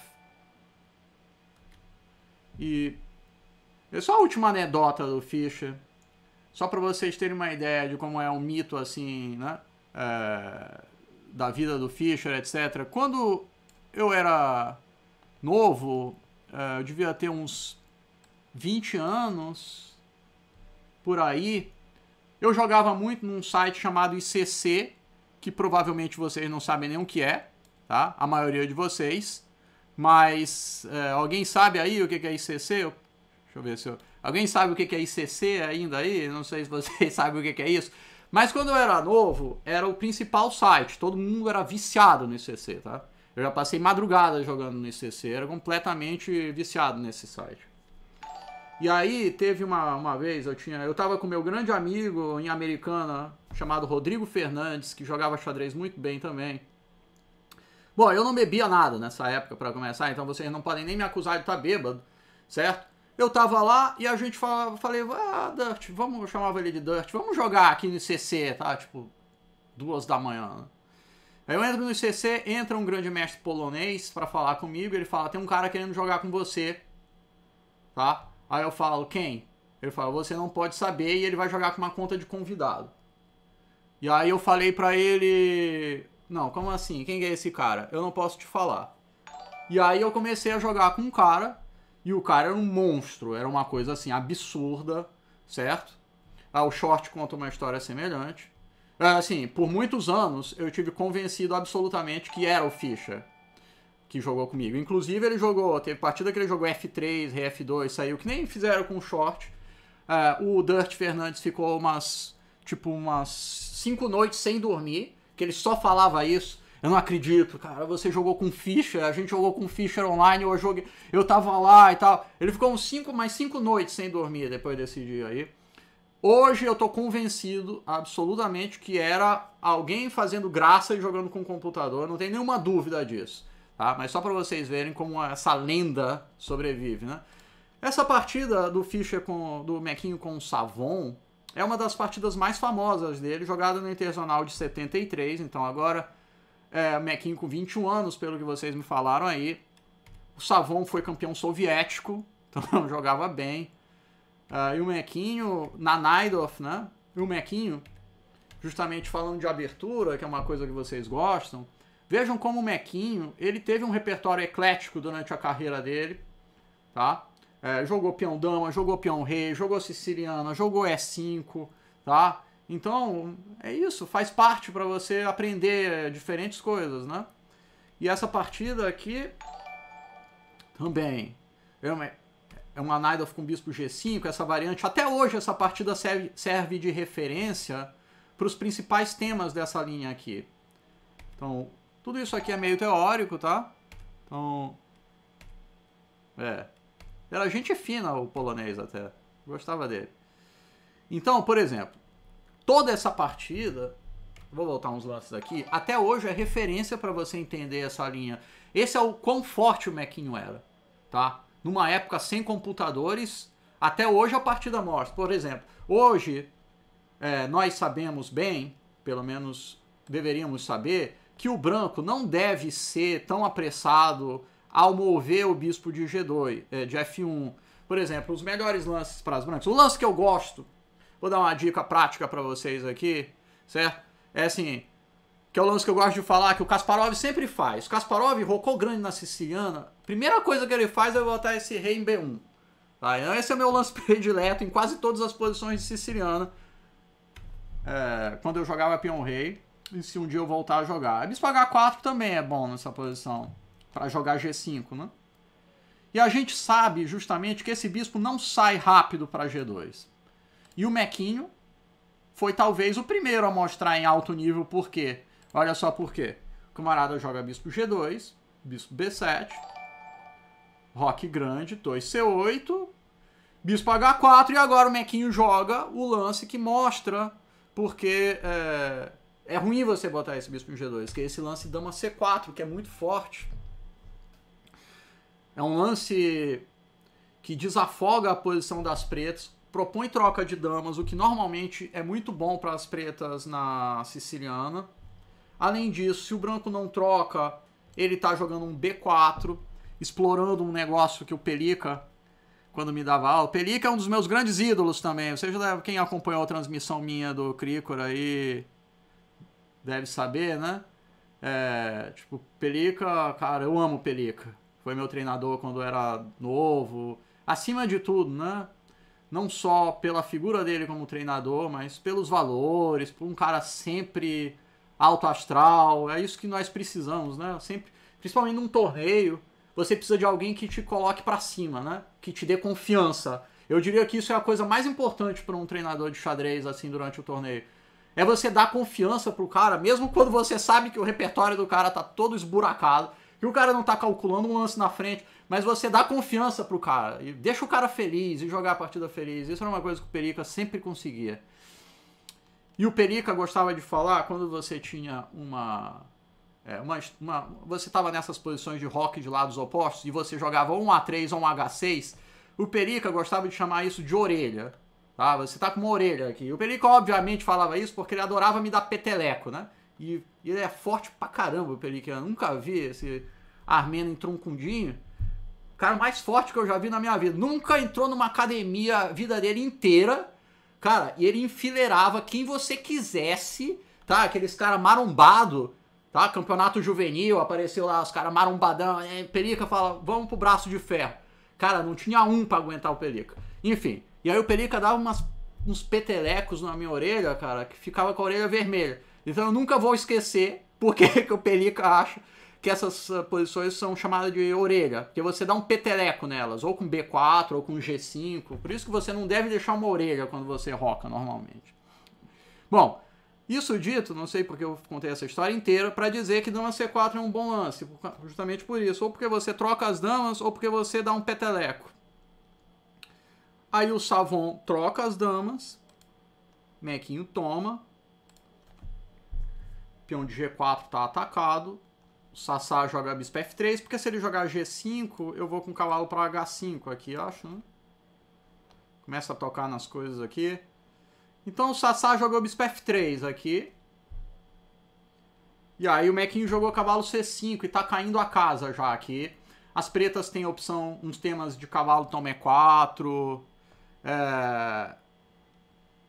E... É só a última anedota do Fischer. Só para vocês terem uma ideia de como é um mito, assim, né? É... Da vida do Fischer, etc. Quando eu era novo, é, eu devia ter uns 20 anos por aí. Eu jogava muito num site chamado ICC, que provavelmente vocês não sabem nem o que é, tá? A maioria de vocês. Mas é, alguém sabe aí o que é ICC? Eu, deixa eu ver se eu... Alguém sabe o que é ICC ainda aí? Não sei se vocês sabem o que é isso. Mas quando eu era novo, era o principal site. Todo mundo era viciado no ICC, tá? Eu já passei madrugada jogando no CC, era completamente viciado nesse site. E aí teve uma, uma vez, eu tinha. Eu tava com meu grande amigo em Americana, chamado Rodrigo Fernandes, que jogava xadrez muito bem também. Bom, eu não bebia nada nessa época para começar, então vocês não podem nem me acusar de estar tá bêbado, certo? Eu tava lá e a gente falava, falei, ah, Dirt, vamos, eu chamava ele de Dirt, vamos jogar aqui no CC, tá? Tipo, duas da manhã. Né? Aí eu entro no CC, entra um grande mestre polonês para falar comigo, ele fala, tem um cara querendo jogar com você, tá? Aí eu falo, quem? Ele fala, você não pode saber e ele vai jogar com uma conta de convidado. E aí eu falei pra ele, não, como assim? Quem é esse cara? Eu não posso te falar. E aí eu comecei a jogar com um cara e o cara era um monstro, era uma coisa assim absurda, certo? Ah, o short conta uma história semelhante. Ah, assim, por muitos anos eu tive convencido absolutamente que era o Fischer que jogou comigo. Inclusive ele jogou, teve partida que ele jogou F3, rf 2 saiu, que nem fizeram com o short. Uh, o Dirt Fernandes ficou umas, tipo, umas cinco noites sem dormir, que ele só falava isso. Eu não acredito, cara, você jogou com Fischer, a gente jogou com Fischer online, eu joguei, eu tava lá e tal. Ele ficou uns cinco, mais cinco noites sem dormir depois desse dia aí. Hoje eu tô convencido absolutamente que era alguém fazendo graça e jogando com o computador, não tem nenhuma dúvida disso, tá? Mas só para vocês verem como essa lenda sobrevive, né? Essa partida do Fischer com do Mequinho com o Savon é uma das partidas mais famosas dele, jogada no Internacional de 73, então agora é, Mequinho com 21 anos, pelo que vocês me falaram aí. O Savon foi campeão soviético, então jogava bem. Uh, e o Mequinho, na Nidoff, né? E o Mequinho, justamente falando de abertura, que é uma coisa que vocês gostam. Vejam como o Mequinho, ele teve um repertório eclético durante a carreira dele, tá? É, jogou peão dama, jogou peão rei, jogou siciliana, jogou E5, tá? Então, é isso, faz parte para você aprender diferentes coisas, né? E essa partida aqui também. Eu, é uma Nidalf com bispo G5, essa variante. Até hoje essa partida serve, serve de referência para os principais temas dessa linha aqui. Então, tudo isso aqui é meio teórico, tá? Então, é. Era gente fina o polonês até. Gostava dele. Então, por exemplo, toda essa partida, vou voltar uns lances aqui, até hoje é referência para você entender essa linha. Esse é o quão forte o Mequinho era, tá? numa época sem computadores, até hoje a é partir da morte. Por exemplo, hoje é, nós sabemos bem, pelo menos deveríamos saber, que o branco não deve ser tão apressado ao mover o bispo de G2, é, de F1. Por exemplo, os melhores lances para as brancas. O lance que eu gosto, vou dar uma dica prática para vocês aqui, certo? É assim, que é o lance que eu gosto de falar, que o Kasparov sempre faz. O Kasparov rocou grande na siciliana, Primeira coisa que ele faz é botar esse rei em B1. Tá? Então esse é o meu lance predileto em quase todas as posições de siciliana. É, quando eu jogava peão rei. E se um dia eu voltar a jogar. bispo H4 também é bom nessa posição. para jogar G5, né? E a gente sabe justamente que esse bispo não sai rápido para G2. E o Mequinho foi talvez o primeiro a mostrar em alto nível por quê. Olha só por quê. O camarada joga bispo G2, bispo B7, Rock grande, 2C8, Bispo H4 e agora o Mequinho joga o lance que mostra porque é, é ruim você botar esse Bispo em G2, que é esse lance Dama C4, que é muito forte. É um lance que desafoga a posição das pretas, propõe troca de damas, o que normalmente é muito bom para as pretas na siciliana. Além disso, se o branco não troca, ele está jogando um B4, explorando um negócio que o Pelica, quando me dava aula. Pelica é um dos meus grandes ídolos também. Seja quem acompanhou a transmissão minha do Cricor aí deve saber, né? É, tipo, Pelica, cara, eu amo Pelica. Foi meu treinador quando era novo. Acima de tudo, né? Não só pela figura dele como treinador, mas pelos valores, por um cara sempre alto astral. É isso que nós precisamos, né? Sempre, principalmente num torneio você precisa de alguém que te coloque para cima, né? Que te dê confiança. Eu diria que isso é a coisa mais importante para um treinador de xadrez assim durante o torneio. É você dar confiança pro cara, mesmo quando você sabe que o repertório do cara tá todo esburacado, que o cara não tá calculando um lance na frente, mas você dá confiança pro cara e deixa o cara feliz e jogar a partida feliz. Isso era uma coisa que o Perica sempre conseguia. E o Perica gostava de falar quando você tinha uma é, uma, uma, você estava nessas posições de rock de lados opostos e você jogava um A3 ou um H6, o Perica gostava de chamar isso de orelha. Tá? Você tá com uma orelha aqui. O Perica, obviamente, falava isso porque ele adorava me dar peteleco, né? E, e ele é forte pra caramba, o Perica. Eu nunca vi esse armeno entroncundinho. O cara mais forte que eu já vi na minha vida. Nunca entrou numa academia a vida dele inteira. Cara, e ele enfileirava quem você quisesse, tá? Aqueles cara marombado tá? Campeonato juvenil, apareceu lá os caras marombadão, é, Pelica fala, vamos pro braço de ferro. Cara, não tinha um para aguentar o Pelica. Enfim, e aí o Pelica dava umas, uns petelecos na minha orelha, cara, que ficava com a orelha vermelha. Então eu nunca vou esquecer porque que o Pelica acha que essas eh, posições são chamadas de orelha, porque você dá um peteleco nelas, ou com B4, ou com G5, por isso que você não deve deixar uma orelha quando você roca normalmente. Bom, isso dito, não sei porque eu contei essa história inteira, para dizer que dama C4 é um bom lance, justamente por isso. Ou porque você troca as damas, ou porque você dá um peteleco. Aí o Savon troca as damas, Mequinho toma, peão de G4 tá atacado, o Sassá joga bispo F3, porque se ele jogar G5, eu vou com o cavalo para H5 aqui, acho, né? Começa a tocar nas coisas aqui. Então o Sassá jogou bispo f3 aqui. E aí o Mequinho jogou cavalo c5 e tá caindo a casa já aqui. As pretas têm opção, uns temas de cavalo toma e4, é...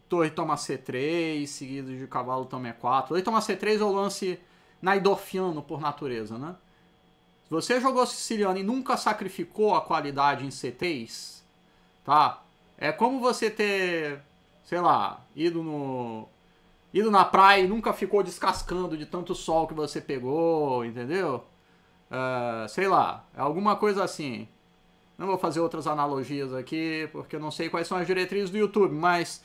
torre toma c3, seguido de cavalo toma e4. Torre toma c3 é o lance naidorfiano por natureza, né? Se você jogou siciliano e nunca sacrificou a qualidade em c3, tá? É como você ter sei lá, ido no ido na praia e nunca ficou descascando de tanto sol que você pegou, entendeu? Uh, sei lá, alguma coisa assim. Não vou fazer outras analogias aqui, porque eu não sei quais são as diretrizes do YouTube, mas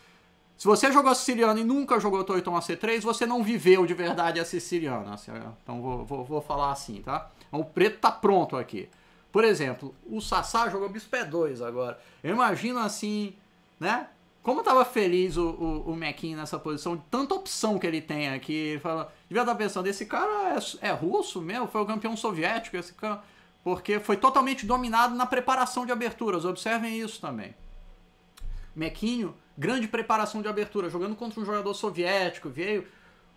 se você jogou siciliano e nunca jogou Toiton AC3, você não viveu de verdade a siciliana. Assim, né? Então vou, vou, vou falar assim, tá? Então, o preto tá pronto aqui. Por exemplo, o Sassá jogou Bispo 2 agora. Eu imagino assim, né? como tava feliz o, o, o Mequinho nessa posição, de tanta opção que ele tem aqui. Ele fala, devia estar tá pensando, esse cara é, é russo mesmo, foi o campeão soviético, esse cara. Porque foi totalmente dominado na preparação de aberturas. Observem isso também. Mequinho, grande preparação de abertura, jogando contra um jogador soviético, veio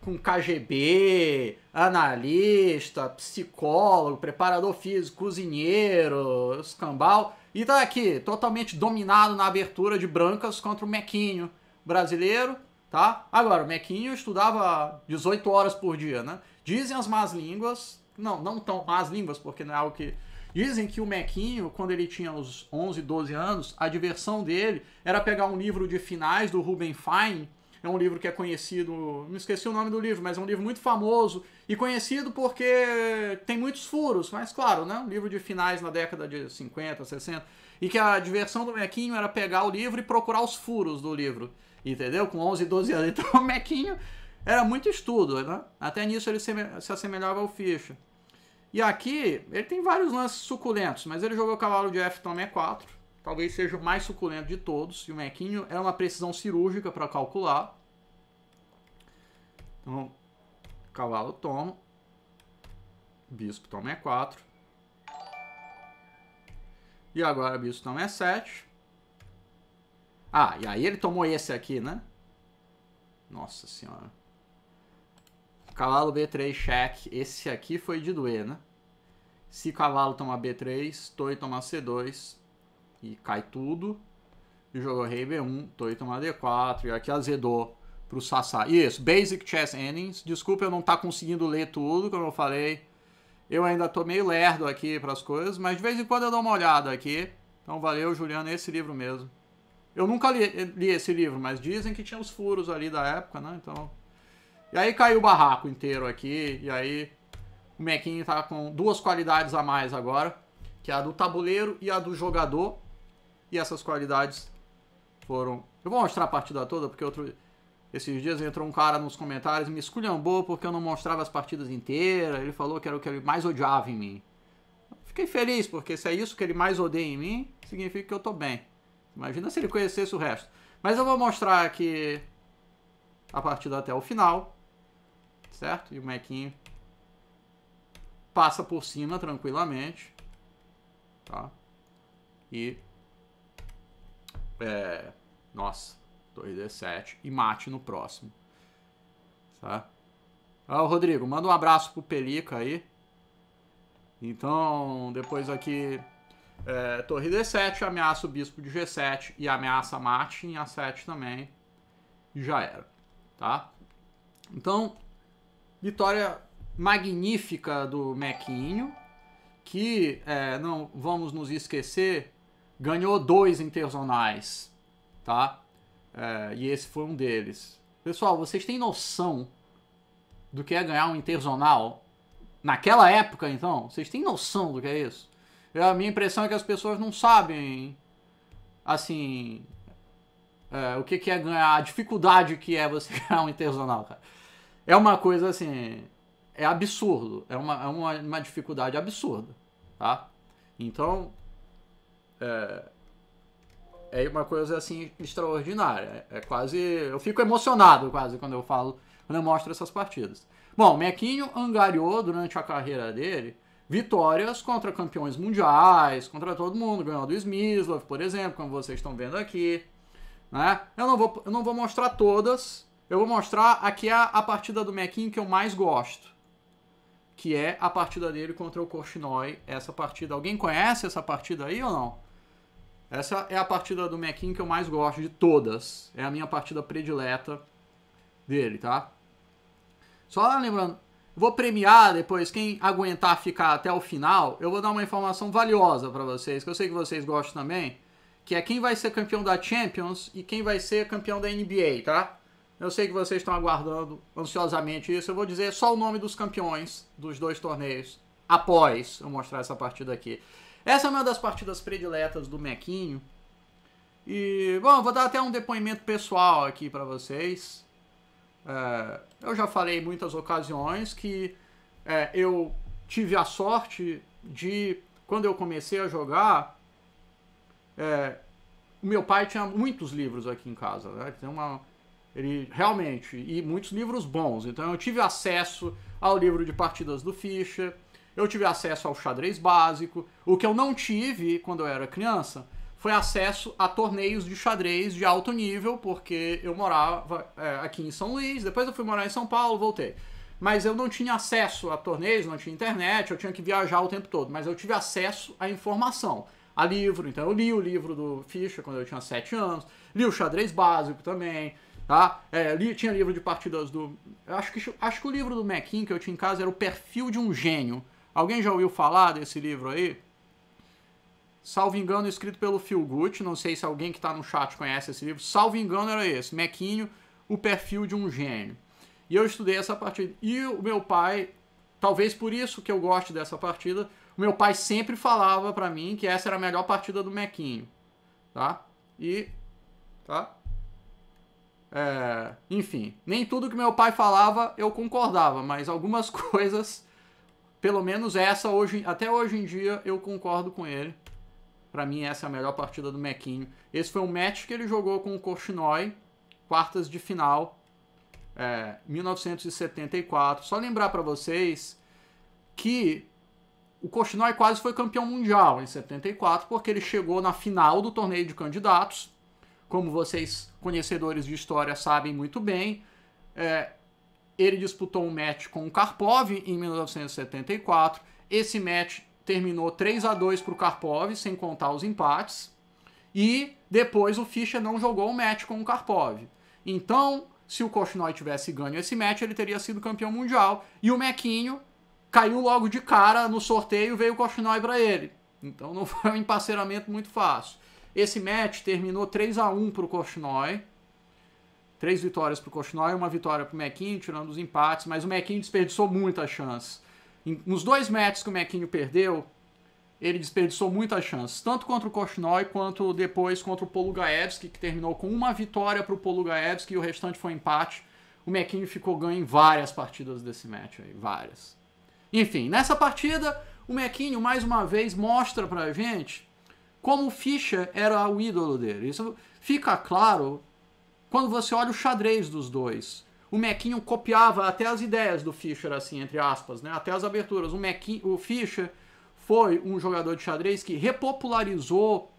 com KGB, analista, psicólogo, preparador físico, cozinheiro, escambau e tá aqui, totalmente dominado na abertura de brancas contra o Mequinho brasileiro, tá? Agora, o Mequinho estudava 18 horas por dia, né? Dizem as más línguas, não, não tão más línguas, porque não é algo que... Dizem que o Mequinho, quando ele tinha uns 11, 12 anos, a diversão dele era pegar um livro de finais do Ruben Fine é um livro que é conhecido, me esqueci o nome do livro, mas é um livro muito famoso e conhecido porque tem muitos furos, mas claro, né? Um livro de finais na década de 50, 60, e que a diversão do Mequinho era pegar o livro e procurar os furos do livro, entendeu? Com 11, 12 anos. Então o Mequinho era muito estudo, né? Até nisso ele se, assemelhava ao Fischer. E aqui, ele tem vários lances suculentos, mas ele jogou cavalo de F também 4 talvez seja o mais suculento de todos. E o mequinho é uma precisão cirúrgica para calcular. Então, cavalo toma. Bispo toma é E4. E agora bispo toma é E7. Ah, e aí ele tomou esse aqui, né? Nossa senhora. Cavalo B3, cheque. Esse aqui foi de doer, né? Se cavalo toma B3, toi toma C2, e cai tudo. E jogou rei B1, Toei toma D4, e aqui azedou pro Sassá. Isso, Basic Chess Endings. Desculpa eu não tá conseguindo ler tudo, como eu falei. Eu ainda tô meio lerdo aqui para as coisas, mas de vez em quando eu dou uma olhada aqui. Então valeu, Juliano, esse livro mesmo. Eu nunca li, li esse livro, mas dizem que tinha os furos ali da época, né? Então. E aí caiu o barraco inteiro aqui, e aí o Mequinho tá com duas qualidades a mais agora, que é a do tabuleiro e a do jogador. E essas qualidades foram. Eu vou mostrar a partida toda, porque outro... esses dias entrou um cara nos comentários me esculhambou porque eu não mostrava as partidas inteiras. Ele falou que era o que ele mais odiava em mim. Fiquei feliz, porque se é isso que ele mais odeia em mim, significa que eu tô bem. Imagina se ele conhecesse o resto. Mas eu vou mostrar aqui a partida até o final, certo? E o Mequinho passa por cima tranquilamente, tá? E é, nossa, torre d 7 e mate no próximo. Tá? Ah, Rodrigo, manda um abraço pro Pelica aí. Então, depois aqui. É, torre D7, ameaça o bispo de G7 e ameaça mate em A7 também. E já era. Tá? Então, vitória magnífica do Mequinho. Que é, não vamos nos esquecer ganhou dois interzonais, tá? É, e esse foi um deles. Pessoal, vocês têm noção do que é ganhar um interzonal? Naquela época, então, vocês têm noção do que é isso? Eu, é, a minha impressão é que as pessoas não sabem, assim, é, o que, que é ganhar, a dificuldade que é você ganhar um interzonal, cara. É uma coisa, assim, é absurdo, é uma, é uma, uma dificuldade absurda, tá? Então, é, é, uma coisa assim extraordinária. É, é quase. Eu fico emocionado quase quando eu falo, quando eu mostro essas partidas. Bom, Mequinho angariou durante a carreira dele vitórias contra campeões mundiais, contra todo mundo, ganhou do Smyslov, por exemplo, como vocês estão vendo aqui. Né? Eu, não vou, eu não vou mostrar todas, eu vou mostrar aqui a, é a partida do Mequinho que eu mais gosto, que é a partida dele contra o Korchnoi, essa partida. Alguém conhece essa partida aí ou não? Essa é a partida do Mekin que eu mais gosto de todas. É a minha partida predileta dele, tá? Só lembrando, vou premiar depois quem aguentar ficar até o final. Eu vou dar uma informação valiosa para vocês, que eu sei que vocês gostam também, que é quem vai ser campeão da Champions e quem vai ser campeão da NBA, tá? Eu sei que vocês estão aguardando ansiosamente isso. Eu vou dizer só o nome dos campeões dos dois torneios após eu mostrar essa partida aqui. Essa é uma das partidas prediletas do Mequinho. E, bom, vou dar até um depoimento pessoal aqui para vocês. É, eu já falei em muitas ocasiões que é, eu tive a sorte de, quando eu comecei a jogar, é, o meu pai tinha muitos livros aqui em casa. Né? Tem uma, ele realmente, e muitos livros bons. Então eu tive acesso ao livro de partidas do Fischer eu tive acesso ao xadrez básico. O que eu não tive quando eu era criança foi acesso a torneios de xadrez de alto nível, porque eu morava é, aqui em São Luís, depois eu fui morar em São Paulo, voltei. Mas eu não tinha acesso a torneios, não tinha internet, eu tinha que viajar o tempo todo, mas eu tive acesso à informação a livro. Então eu li o livro do Fischer quando eu tinha 7 anos, li o xadrez básico também, tá? É, li, tinha livro de partidas do. acho, que, acho que o livro do Mequin que eu tinha em casa era o perfil de um gênio. Alguém já ouviu falar desse livro aí? Salvo engano, escrito pelo Phil Gutt. Não sei se alguém que está no chat conhece esse livro. Salvo engano, era esse. Mequinho, O Perfil de um Gênio. E eu estudei essa partida. E o meu pai, talvez por isso que eu gosto dessa partida, o meu pai sempre falava para mim que essa era a melhor partida do Mequinho. Tá? E. Tá? É, enfim, nem tudo que meu pai falava eu concordava, mas algumas coisas pelo menos essa hoje, até hoje em dia eu concordo com ele. Para mim essa é a melhor partida do Mequinho. Esse foi um match que ele jogou com o Korchnoi, quartas de final, é, 1974. Só lembrar para vocês que o Korchnoi quase foi campeão mundial em 74, porque ele chegou na final do torneio de candidatos. Como vocês, conhecedores de história, sabem muito bem, é, ele disputou um match com o Karpov em 1974. Esse match terminou 3 a 2 para o Karpov, sem contar os empates. E depois o Fischer não jogou o match com o Karpov. Então, se o Koshnoy tivesse ganho esse match, ele teria sido campeão mundial. E o Mequinho caiu logo de cara no sorteio, e veio o Koshnoy para ele. Então não foi um emparceiramento muito fácil. Esse match terminou 3 a 1 para o Koshnoy. Três vitórias para o e uma vitória para o Mequinho, tirando os empates, mas o Mequinho desperdiçou muita chance. Nos dois matches que o Mequinho perdeu, ele desperdiçou muita chance, tanto contra o Koshinoy quanto depois contra o Polugaevski, que terminou com uma vitória para o Polugaevski e o restante foi empate. O Mequinho ficou ganho em várias partidas desse match aí, várias. Enfim, nessa partida, o Mequinho mais uma vez mostra pra gente como o Fischer era o ídolo dele. Isso fica claro quando você olha o xadrez dos dois, o Mequinho copiava até as ideias do Fischer, assim, entre aspas, né? até as aberturas. O, Mequinho, o Fischer foi um jogador de xadrez que repopularizou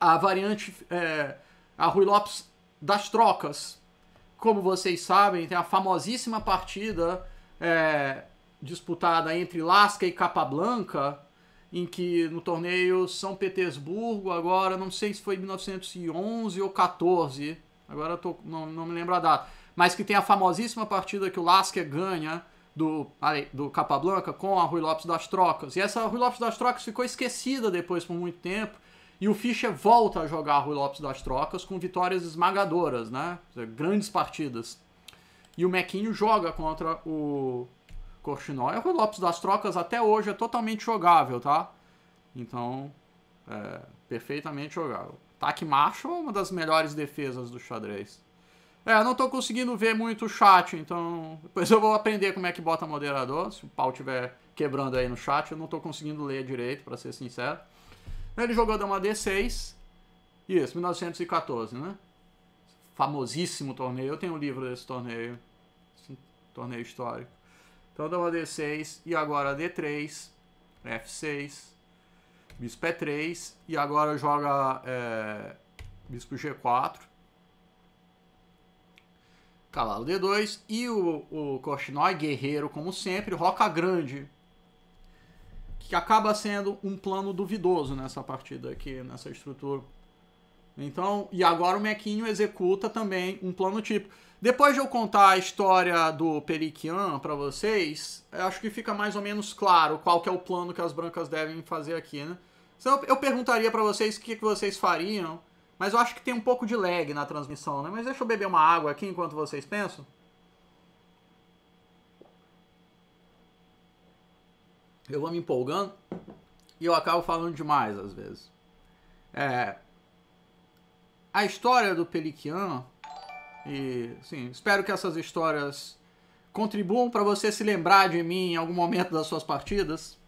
a variante, é, a Rui Lopes das trocas. Como vocês sabem, tem a famosíssima partida é, disputada entre Lasca e Capablanca, em que no torneio São Petersburgo, agora não sei se foi 1911 ou 14, Agora eu tô, não, não me lembro a data. Mas que tem a famosíssima partida que o Lasker ganha do, ali, do Capablanca com a Rui Lopes das Trocas. E essa Rui Lopes das Trocas ficou esquecida depois por muito tempo. E o Fischer volta a jogar a Rui Lopes das Trocas com vitórias esmagadoras, né? Grandes partidas. E o Mequinho joga contra o Korchinol. E o Rui Lopes das Trocas até hoje é totalmente jogável, tá? Então, é, perfeitamente jogável. Ataque macho é uma das melhores defesas do xadrez. É, eu não tô conseguindo ver muito o chat, então depois eu vou aprender como é que bota moderador, se o pau tiver quebrando aí no chat, eu não tô conseguindo ler direito, para ser sincero. Ele jogou dama D6, isso, 1914, né? Famosíssimo torneio, eu tenho um livro desse torneio, Esse torneio histórico. Então dama D6 e agora D3, F6, Bispo E3 e agora joga é, Bispo G4. Cavalo D2 e o, o Koshinoi, guerreiro como sempre, Roca Grande. Que acaba sendo um plano duvidoso nessa partida aqui, nessa estrutura. Então, e agora o Mequinho executa também um plano tipo. Depois de eu contar a história do Periquian para vocês, acho que fica mais ou menos claro qual que é o plano que as brancas devem fazer aqui, né? então eu perguntaria para vocês o que, que vocês fariam, mas eu acho que tem um pouco de lag na transmissão, né? Mas deixa eu beber uma água aqui enquanto vocês pensam. Eu vou me empolgando e eu acabo falando demais às vezes. É, a história do Peliquian, e sim, espero que essas histórias contribuam para você se lembrar de mim em algum momento das suas partidas,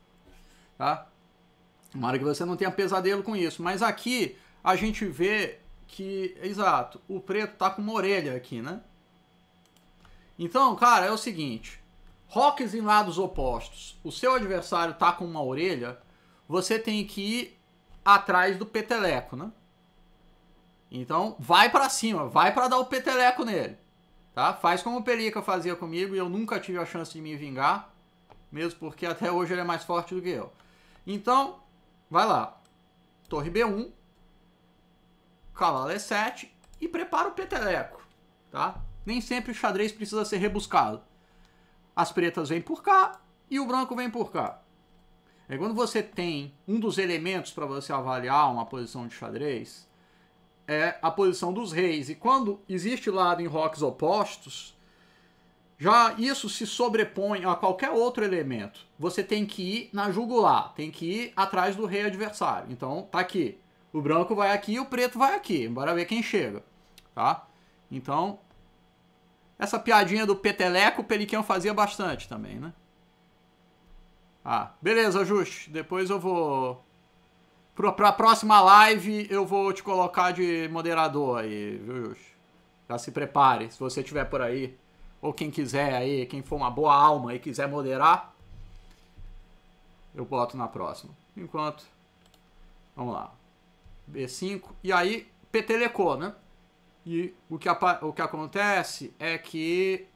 tá? Tomara que você não tenha pesadelo com isso. Mas aqui a gente vê que, exato, o preto tá com uma orelha aqui, né? Então, cara, é o seguinte. Rocks em lados opostos. O seu adversário tá com uma orelha, você tem que ir atrás do peteleco, né? Então, vai para cima, vai para dar o peteleco nele, tá? Faz como o Pelica fazia comigo e eu nunca tive a chance de me vingar, mesmo porque até hoje ele é mais forte do que eu. Então, Vai lá. Torre B1. Cavalo E7. E prepara o peteleco, tá? Nem sempre o xadrez precisa ser rebuscado. As pretas vêm por cá e o branco vem por cá. É quando você tem um dos elementos para você avaliar uma posição de xadrez é a posição dos reis. E quando existe lado em rocks opostos, já isso se sobrepõe a qualquer outro elemento. Você tem que ir na jugular, tem que ir atrás do rei adversário. Então, tá aqui. O branco vai aqui e o preto vai aqui. Bora ver quem chega, tá? Então, essa piadinha do peteleco o Peliquinho fazia bastante também, né? Ah, beleza, Just. Depois eu vou... Para a próxima live eu vou te colocar de moderador aí, viu, Just? Já se prepare, se você estiver por aí ou quem quiser aí, quem for uma boa alma e quiser moderar, eu boto na próxima. Enquanto, vamos lá, B5, e aí petelecou, né? E o que, o que acontece é que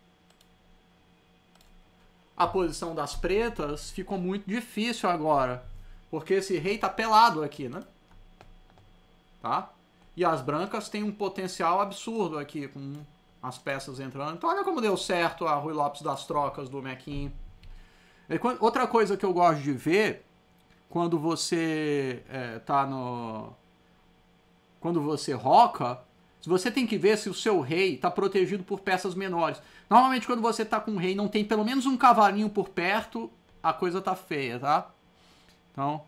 a posição das pretas ficou muito difícil agora, porque esse rei tá pelado aqui, né? Tá? E as brancas têm um potencial absurdo aqui, com as peças entrando. Então olha como deu certo a Rui Lopes das trocas do Mequinho. Outra coisa que eu gosto de ver quando você é, tá no. Quando você roca, você tem que ver se o seu rei está protegido por peças menores. Normalmente, quando você tá com um rei não tem pelo menos um cavalinho por perto, a coisa tá feia, tá? Então.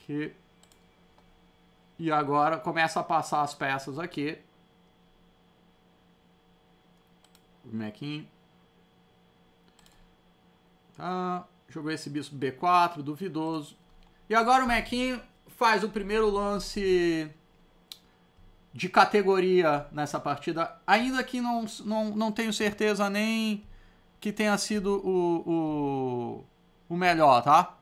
Aqui. E agora começa a passar as peças aqui. bonequinho. Tá. Jogou esse bispo B4, duvidoso. E agora o Mequinho faz o primeiro lance de categoria nessa partida. Ainda que não, não, não tenho certeza nem que tenha sido o, o, o melhor, tá?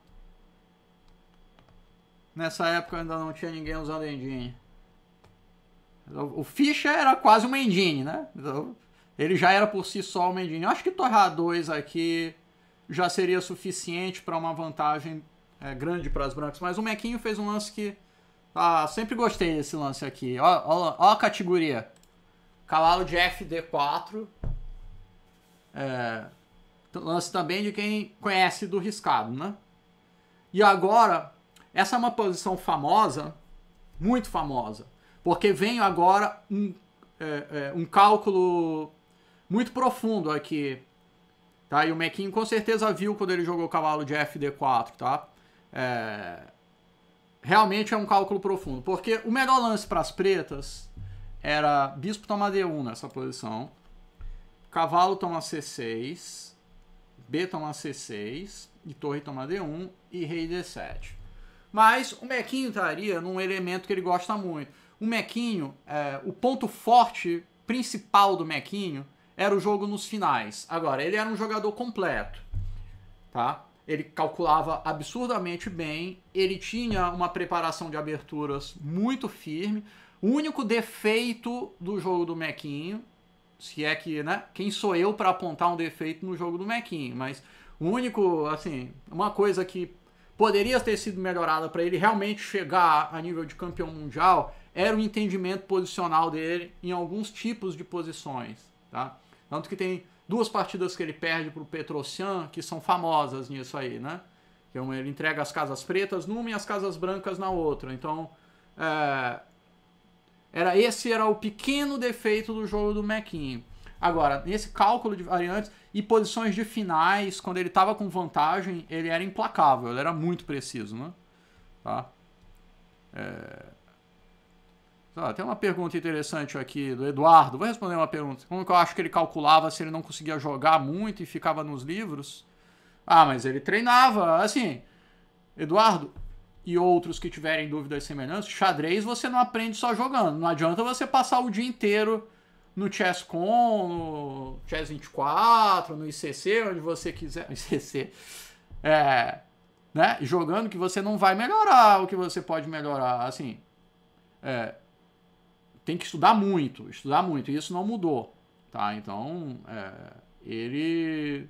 Nessa época ainda não tinha ninguém usando engine. O ficha era quase uma engine, né? Então, ele já era por si só o Mendinho. Acho que torrar dois aqui já seria suficiente para uma vantagem é, grande para as brancas. Mas o Mequinho fez um lance que. Ah, sempre gostei desse lance aqui. Ó, ó, ó a categoria. Cavalo de FD4. É, lance também de quem conhece do riscado, né? E agora, essa é uma posição famosa, muito famosa, porque vem agora um, é, é, um cálculo muito profundo aqui. Tá? E o Mequinho com certeza viu quando ele jogou o cavalo de FD4, tá? É... Realmente é um cálculo profundo. Porque o melhor lance para as pretas era bispo toma D1 nessa posição. Cavalo toma C6. B toma C6. E torre toma D1. E rei D7. Mas o Mequinho estaria num elemento que ele gosta muito. O Mequinho, é, o ponto forte principal do Mequinho era o jogo nos finais. Agora, ele era um jogador completo, tá? Ele calculava absurdamente bem, ele tinha uma preparação de aberturas muito firme. O único defeito do jogo do Mequinho, se é que, né? Quem sou eu para apontar um defeito no jogo do Mequinho? Mas o único, assim, uma coisa que poderia ter sido melhorada para ele realmente chegar a nível de campeão mundial era o entendimento posicional dele em alguns tipos de posições, tá? Tanto que tem duas partidas que ele perde para o Petrocian que são famosas nisso aí, né? Que então, ele entrega as casas pretas numa e as casas brancas na outra. Então, é, era esse era o pequeno defeito do jogo do Mequinho. Agora, nesse cálculo de variantes e posições de finais, quando ele estava com vantagem, ele era implacável, ele era muito preciso, né? Tá? É... Ah, tem uma pergunta interessante aqui do Eduardo. Vou responder uma pergunta. Como que eu acho que ele calculava se ele não conseguia jogar muito e ficava nos livros? Ah, mas ele treinava. Assim, Eduardo e outros que tiverem dúvidas semelhantes, xadrez você não aprende só jogando. Não adianta você passar o dia inteiro no Chesscom, no Chess 24, no ICC, onde você quiser. ICC. É. Né? Jogando que você não vai melhorar o que você pode melhorar. Assim. É, tem que estudar muito, estudar muito. E isso não mudou, tá? Então, é, ele...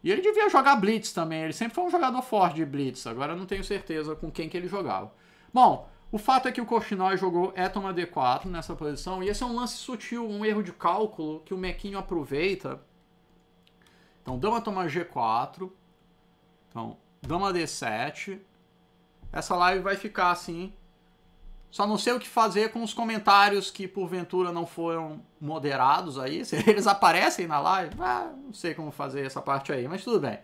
E ele devia jogar blitz também. Ele sempre foi um jogador forte de blitz. Agora eu não tenho certeza com quem que ele jogava. Bom, o fato é que o Cochinói jogou Eton D4 nessa posição. E esse é um lance sutil, um erro de cálculo que o Mequinho aproveita. Então, dama toma G4. Então, dama D7. Essa live vai ficar assim só não sei o que fazer com os comentários que porventura não foram moderados aí. Se eles aparecem na live, ah, não sei como fazer essa parte aí, mas tudo bem.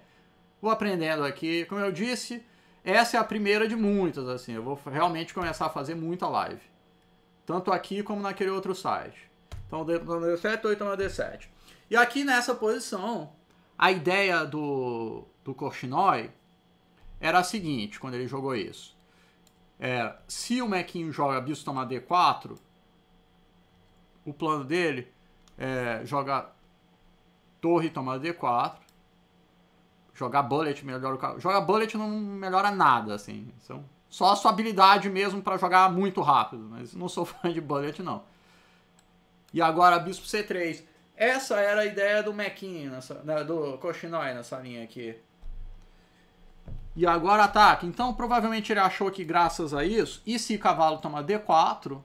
Vou aprendendo aqui. Como eu disse, essa é a primeira de muitas, assim. Eu vou realmente começar a fazer muita live. Tanto aqui como naquele outro site. Então, D7, 8, D7. E aqui nessa posição, a ideia do, do Korchinoi era a seguinte, quando ele jogou isso. É, se o Mequinho joga bispo toma D4, o plano dele é jogar torre toma D4, jogar bullet melhora o cavalo. Jogar bullet não melhora nada, assim. São só a sua habilidade mesmo para jogar muito rápido, mas não sou fã de bullet não. E agora bispo C3. Essa era a ideia do Mequinho, nessa, né, do Koshinoi nessa linha aqui. E agora ataque. Então, provavelmente ele achou que graças a isso... E se cavalo toma D4?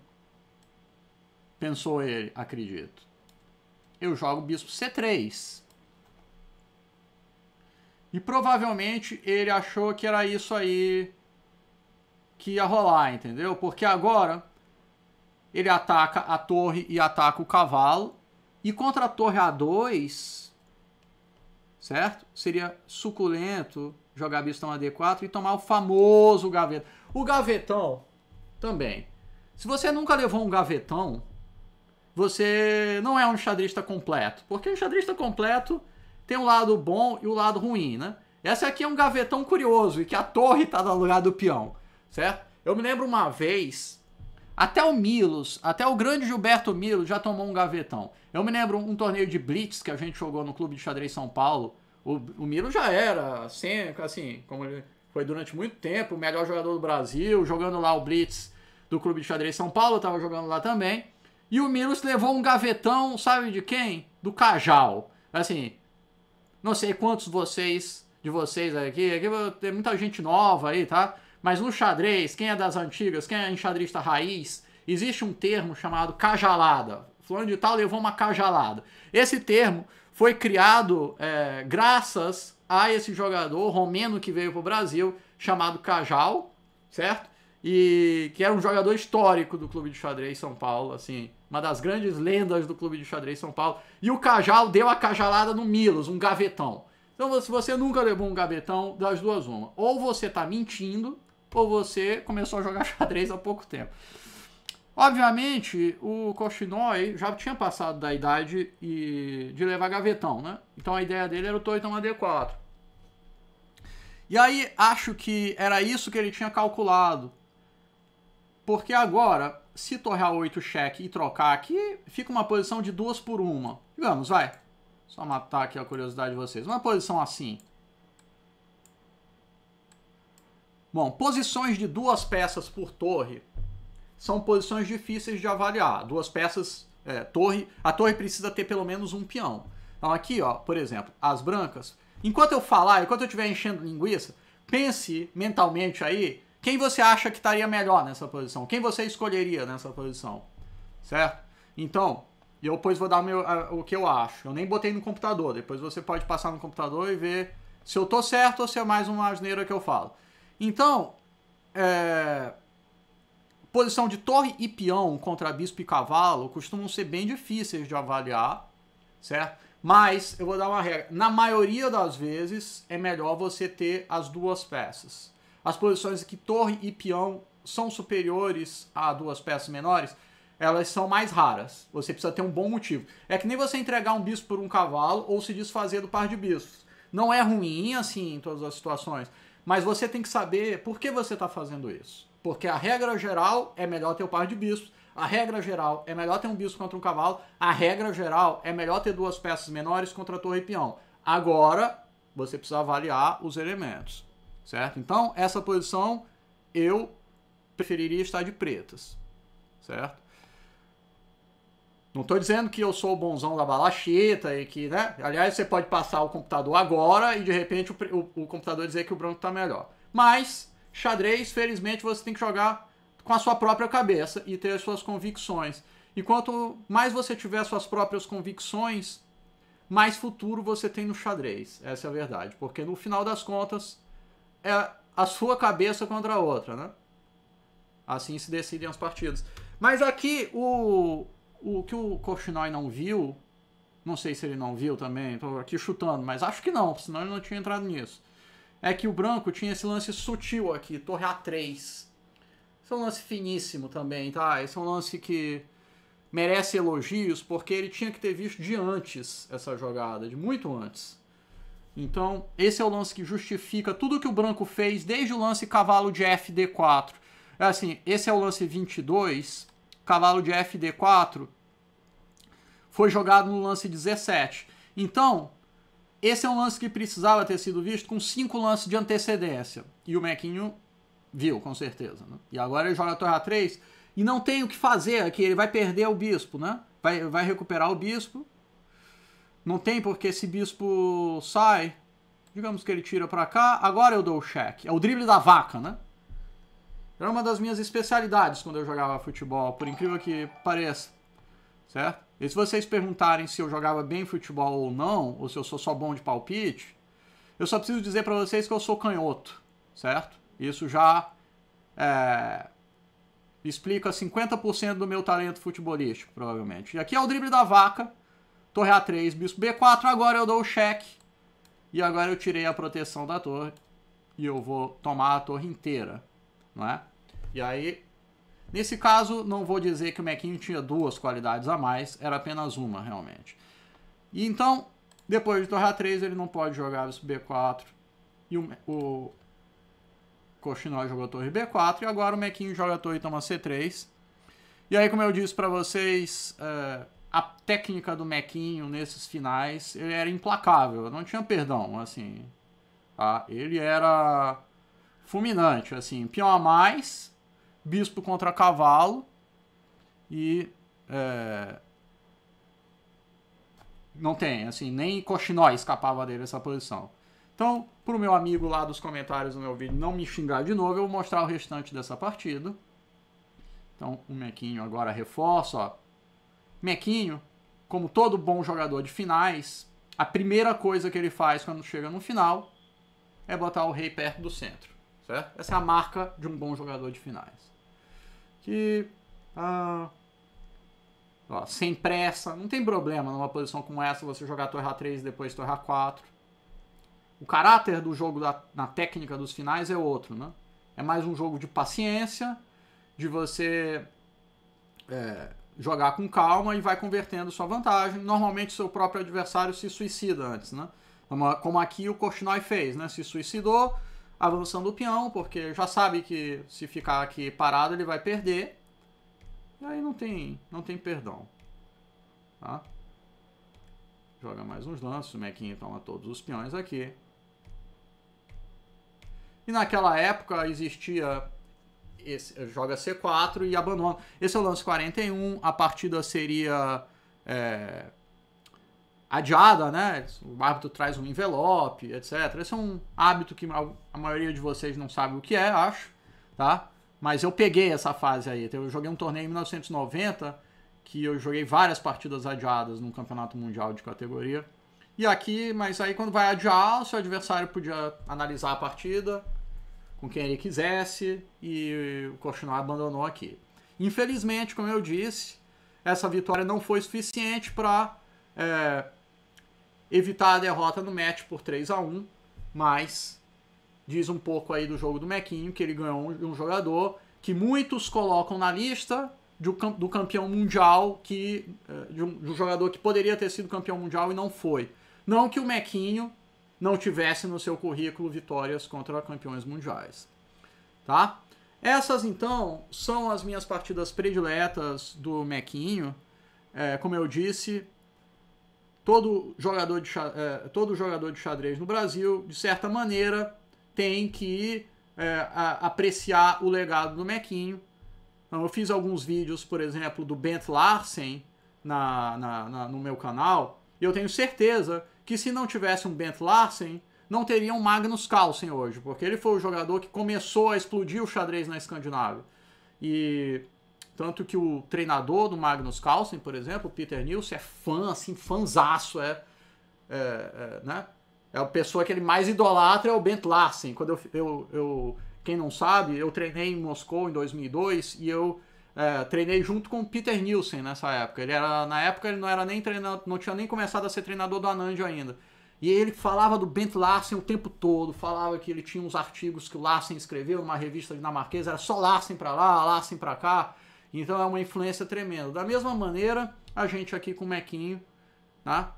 Pensou ele, acredito. Eu jogo bispo C3. E provavelmente ele achou que era isso aí que ia rolar, entendeu? Porque agora ele ataca a torre e ataca o cavalo. E contra a torre A2, certo? Seria suculento jogar bistão a D4 e tomar o famoso gaveta. O gavetão também. Se você nunca levou um gavetão, você não é um xadrista completo. Porque um xadrista completo tem um lado bom e o um lado ruim, né? Essa aqui é um gavetão curioso e que a torre tá do lugar do peão, certo? Eu me lembro uma vez, até o Milos, até o grande Gilberto Milos já tomou um gavetão. Eu me lembro um torneio de blitz que a gente jogou no Clube de Xadrez São Paulo, o, o Milo já era, sempre, assim, assim, como ele foi durante muito tempo, o melhor jogador do Brasil, jogando lá o Blitz do Clube de Xadrez São Paulo, estava jogando lá também. E o Milos levou um gavetão, sabe de quem? Do Cajal. Assim, não sei quantos vocês de vocês aqui, aqui tem muita gente nova aí, tá? Mas no xadrez, quem é das antigas, quem é enxadrista raiz, existe um termo chamado cajalada. Fulano de tal levou uma cajalada. Esse termo foi criado é, graças a esse jogador romeno que veio para o Brasil, chamado Cajal, certo? E que era um jogador histórico do Clube de Xadrez São Paulo, assim, uma das grandes lendas do Clube de Xadrez São Paulo. E o Cajal deu a cajalada no Milos, um gavetão. Então, se você nunca levou um gavetão, das duas uma. Ou você está mentindo, ou você começou a jogar xadrez há pouco tempo. Obviamente, o Cochinói já tinha passado da idade e de levar gavetão, né? Então a ideia dele era o Toitão AD4. E aí acho que era isso que ele tinha calculado. Porque agora, se torrar 8 cheque e trocar aqui, fica uma posição de duas por uma. Digamos, vai. Só matar aqui a curiosidade de vocês. Uma posição assim. Bom, posições de duas peças por torre são posições difíceis de avaliar. Duas peças, é, torre, a torre precisa ter pelo menos um peão. Então aqui, ó, por exemplo, as brancas. Enquanto eu falar, enquanto eu estiver enchendo linguiça, pense mentalmente aí quem você acha que estaria melhor nessa posição, quem você escolheria nessa posição, certo? Então, eu depois vou dar o, meu, o que eu acho. Eu nem botei no computador, depois você pode passar no computador e ver se eu tô certo ou se é mais uma asneira que eu falo. Então, é, Posição de torre e peão contra bispo e cavalo costumam ser bem difíceis de avaliar, certo? Mas eu vou dar uma regra. Na maioria das vezes é melhor você ter as duas peças. As posições que torre e peão são superiores a duas peças menores, elas são mais raras. Você precisa ter um bom motivo. É que nem você entregar um bispo por um cavalo ou se desfazer do par de bispos. Não é ruim assim em todas as situações, mas você tem que saber por que você está fazendo isso. Porque a regra geral é melhor ter o par de bispos, a regra geral é melhor ter um bispo contra um cavalo, a regra geral é melhor ter duas peças menores contra a torre e peão. Agora, você precisa avaliar os elementos, certo? Então, essa posição eu preferiria estar de pretas, certo? Não estou dizendo que eu sou o bonzão da balacheta e que, né? Aliás, você pode passar o computador agora e de repente o, o, o computador dizer que o branco está melhor. Mas Xadrez, felizmente, você tem que jogar com a sua própria cabeça e ter as suas convicções. E quanto mais você tiver suas próprias convicções, mais futuro você tem no xadrez. Essa é a verdade. Porque no final das contas, é a sua cabeça contra a outra, né? Assim se decidem as partidas. Mas aqui, o, o que o Koshinoy não viu, não sei se ele não viu também, estou aqui chutando, mas acho que não, senão ele não tinha entrado nisso é que o branco tinha esse lance sutil aqui, torre A3. Esse é um lance finíssimo também, tá? Esse é um lance que merece elogios, porque ele tinha que ter visto de antes essa jogada, de muito antes. Então, esse é o lance que justifica tudo que o branco fez, desde o lance cavalo de FD4. É assim, esse é o lance 22, cavalo de FD4 foi jogado no lance 17. Então, esse é um lance que precisava ter sido visto com cinco lances de antecedência. E o Mequinho viu, com certeza. Né? E agora ele joga a Torre 3 e não tem o que fazer aqui. Ele vai perder o bispo, né? Vai, vai recuperar o bispo. Não tem porque esse bispo sai. Digamos que ele tira para cá. Agora eu dou o cheque. É o drible da vaca, né? Era uma das minhas especialidades quando eu jogava futebol, por incrível que pareça. Certo? E se vocês perguntarem se eu jogava bem futebol ou não, ou se eu sou só bom de palpite, eu só preciso dizer para vocês que eu sou canhoto, certo? Isso já é, explica 50% do meu talento futebolístico, provavelmente. E aqui é o drible da vaca, torre A3, bispo B4, agora eu dou o cheque. E agora eu tirei a proteção da torre e eu vou tomar a torre inteira, não é? E aí Nesse caso, não vou dizer que o Mequinho tinha duas qualidades a mais, era apenas uma realmente. E então, depois de torrar 3, ele não pode jogar o B4 e o, o Coxinó jogou torre B4 e agora o Mequinho joga torre e toma C3. E aí, como eu disse para vocês, é, a técnica do Mequinho nesses finais ele era implacável, não tinha perdão, assim. Tá? Ele era fulminante, assim, peão a mais bispo contra cavalo e é, não tem, assim, nem Coxinó escapava dele essa posição. Então, para o meu amigo lá dos comentários do meu vídeo não me xingar de novo, eu vou mostrar o restante dessa partida. Então, o Mequinho agora reforça, ó. Mequinho, como todo bom jogador de finais, a primeira coisa que ele faz quando chega no final é botar o rei perto do centro, certo? Essa é a marca de um bom jogador de finais que ah, ó, sem pressa, não tem problema numa posição como essa você jogar torre 3 e depois torre a 4. O caráter do jogo da, na técnica dos finais é outro, né? É mais um jogo de paciência, de você é, jogar com calma e vai convertendo sua vantagem. Normalmente seu próprio adversário se suicida antes, né? Como aqui o Korchnoi fez, né? Se suicidou, avançando o peão, porque já sabe que se ficar aqui parado ele vai perder. E aí não tem, não tem perdão. Tá? Joga mais uns lances, o Mequinho toma todos os peões aqui. E naquela época existia esse, joga C4 e abandona. Esse é o lance 41, a partida seria é, adiada, né? O árbitro traz um envelope, etc. Esse é um hábito que a maioria de vocês não sabe o que é, acho, tá? Mas eu peguei essa fase aí. Eu joguei um torneio em 1990 que eu joguei várias partidas adiadas num campeonato mundial de categoria. E aqui, mas aí quando vai adiar, o seu adversário podia analisar a partida com quem ele quisesse e o Cochinó abandonou aqui. Infelizmente, como eu disse, essa vitória não foi suficiente para é, evitar a derrota no match por 3 a 1 mas diz um pouco aí do jogo do Mequinho, que ele ganhou um, um jogador que muitos colocam na lista do, do campeão mundial, que eh, de um, de um, jogador que poderia ter sido campeão mundial e não foi. Não que o Mequinho não tivesse no seu currículo vitórias contra campeões mundiais. Tá? Essas, então, são as minhas partidas prediletas do Mequinho. É, eh, como eu disse, todo jogador de, é, todo jogador de xadrez no Brasil, de certa maneira, tem que é, a, apreciar o legado do Mequinho. Então, eu fiz alguns vídeos, por exemplo, do Bent Larsen na, na, na, no meu canal, e eu tenho certeza que se não tivesse um Bent Larsen, não teria um Magnus Carlsen hoje, porque ele foi o jogador que começou a explodir o xadrez na Escandinávia. E tanto que o treinador do Magnus Carlsen, por exemplo, Peter Nielsen é fã, assim, fanzaço, é, é, é, né? É a pessoa que ele mais idolatra é o Bent Larsen. Quando eu, eu, eu quem não sabe, eu treinei em Moscou em 2002 e eu é, treinei junto com o Peter Nielsen nessa época. Ele era, na época ele não era nem treinador, não tinha nem começado a ser treinador do Anand ainda. E ele falava do Bent Larsen o tempo todo, falava que ele tinha uns artigos que o Larsen escreveu numa revista dinamarquesa, era só Larsen para lá, Larsen para cá. Então é uma influência tremenda. Da mesma maneira, a gente aqui com o Mequinho, tá?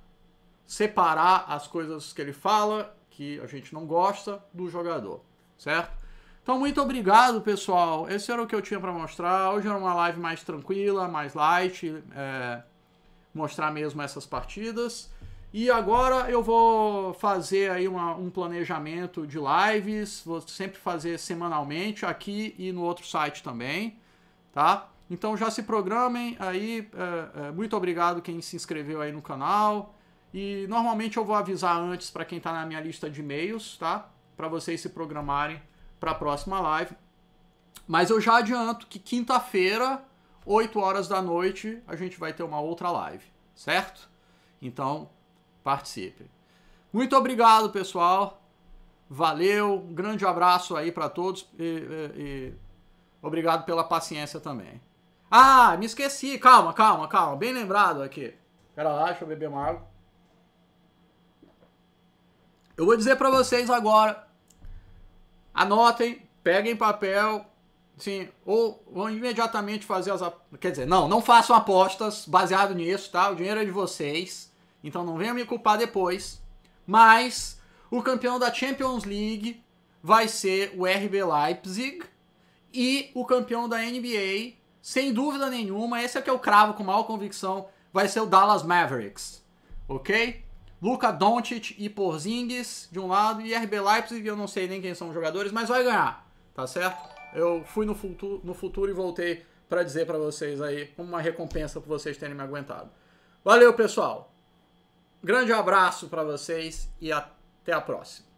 Separar as coisas que ele fala, que a gente não gosta, do jogador, certo? Então, muito obrigado, pessoal. Esse era o que eu tinha para mostrar. Hoje era uma live mais tranquila, mais light, é, mostrar mesmo essas partidas. E agora eu vou fazer aí uma, um planejamento de lives, vou sempre fazer semanalmente aqui e no outro site também, tá? Então já se programem aí. É, é, muito obrigado quem se inscreveu aí no canal. E normalmente eu vou avisar antes para quem está na minha lista de e-mails, tá? Para vocês se programarem para a próxima live. Mas eu já adianto que quinta-feira, 8 horas da noite, a gente vai ter uma outra live, certo? Então, participe. Muito obrigado, pessoal. Valeu, um grande abraço aí para todos e, e, e obrigado pela paciência também. Ah, me esqueci. Calma, calma, calma. Bem lembrado aqui. Pera lá, deixa eu beber uma água. Eu vou dizer para vocês agora. Anotem, peguem papel, sim, ou vão imediatamente fazer as quer dizer, não, não façam apostas baseado nisso, tá? O dinheiro é de vocês. Então não venham me culpar depois. Mas o campeão da Champions League vai ser o RB Leipzig e o campeão da NBA sem dúvida nenhuma, esse é que eu é cravo com maior convicção, vai ser o Dallas Mavericks, ok? Luca Doncic e Porzingis de um lado e RB Leipzig, eu não sei nem quem são os jogadores, mas vai ganhar, tá certo? Eu fui no futuro, no futuro e voltei para dizer para vocês aí como uma recompensa por vocês terem me aguentado. Valeu, pessoal. Grande abraço para vocês e até a próxima.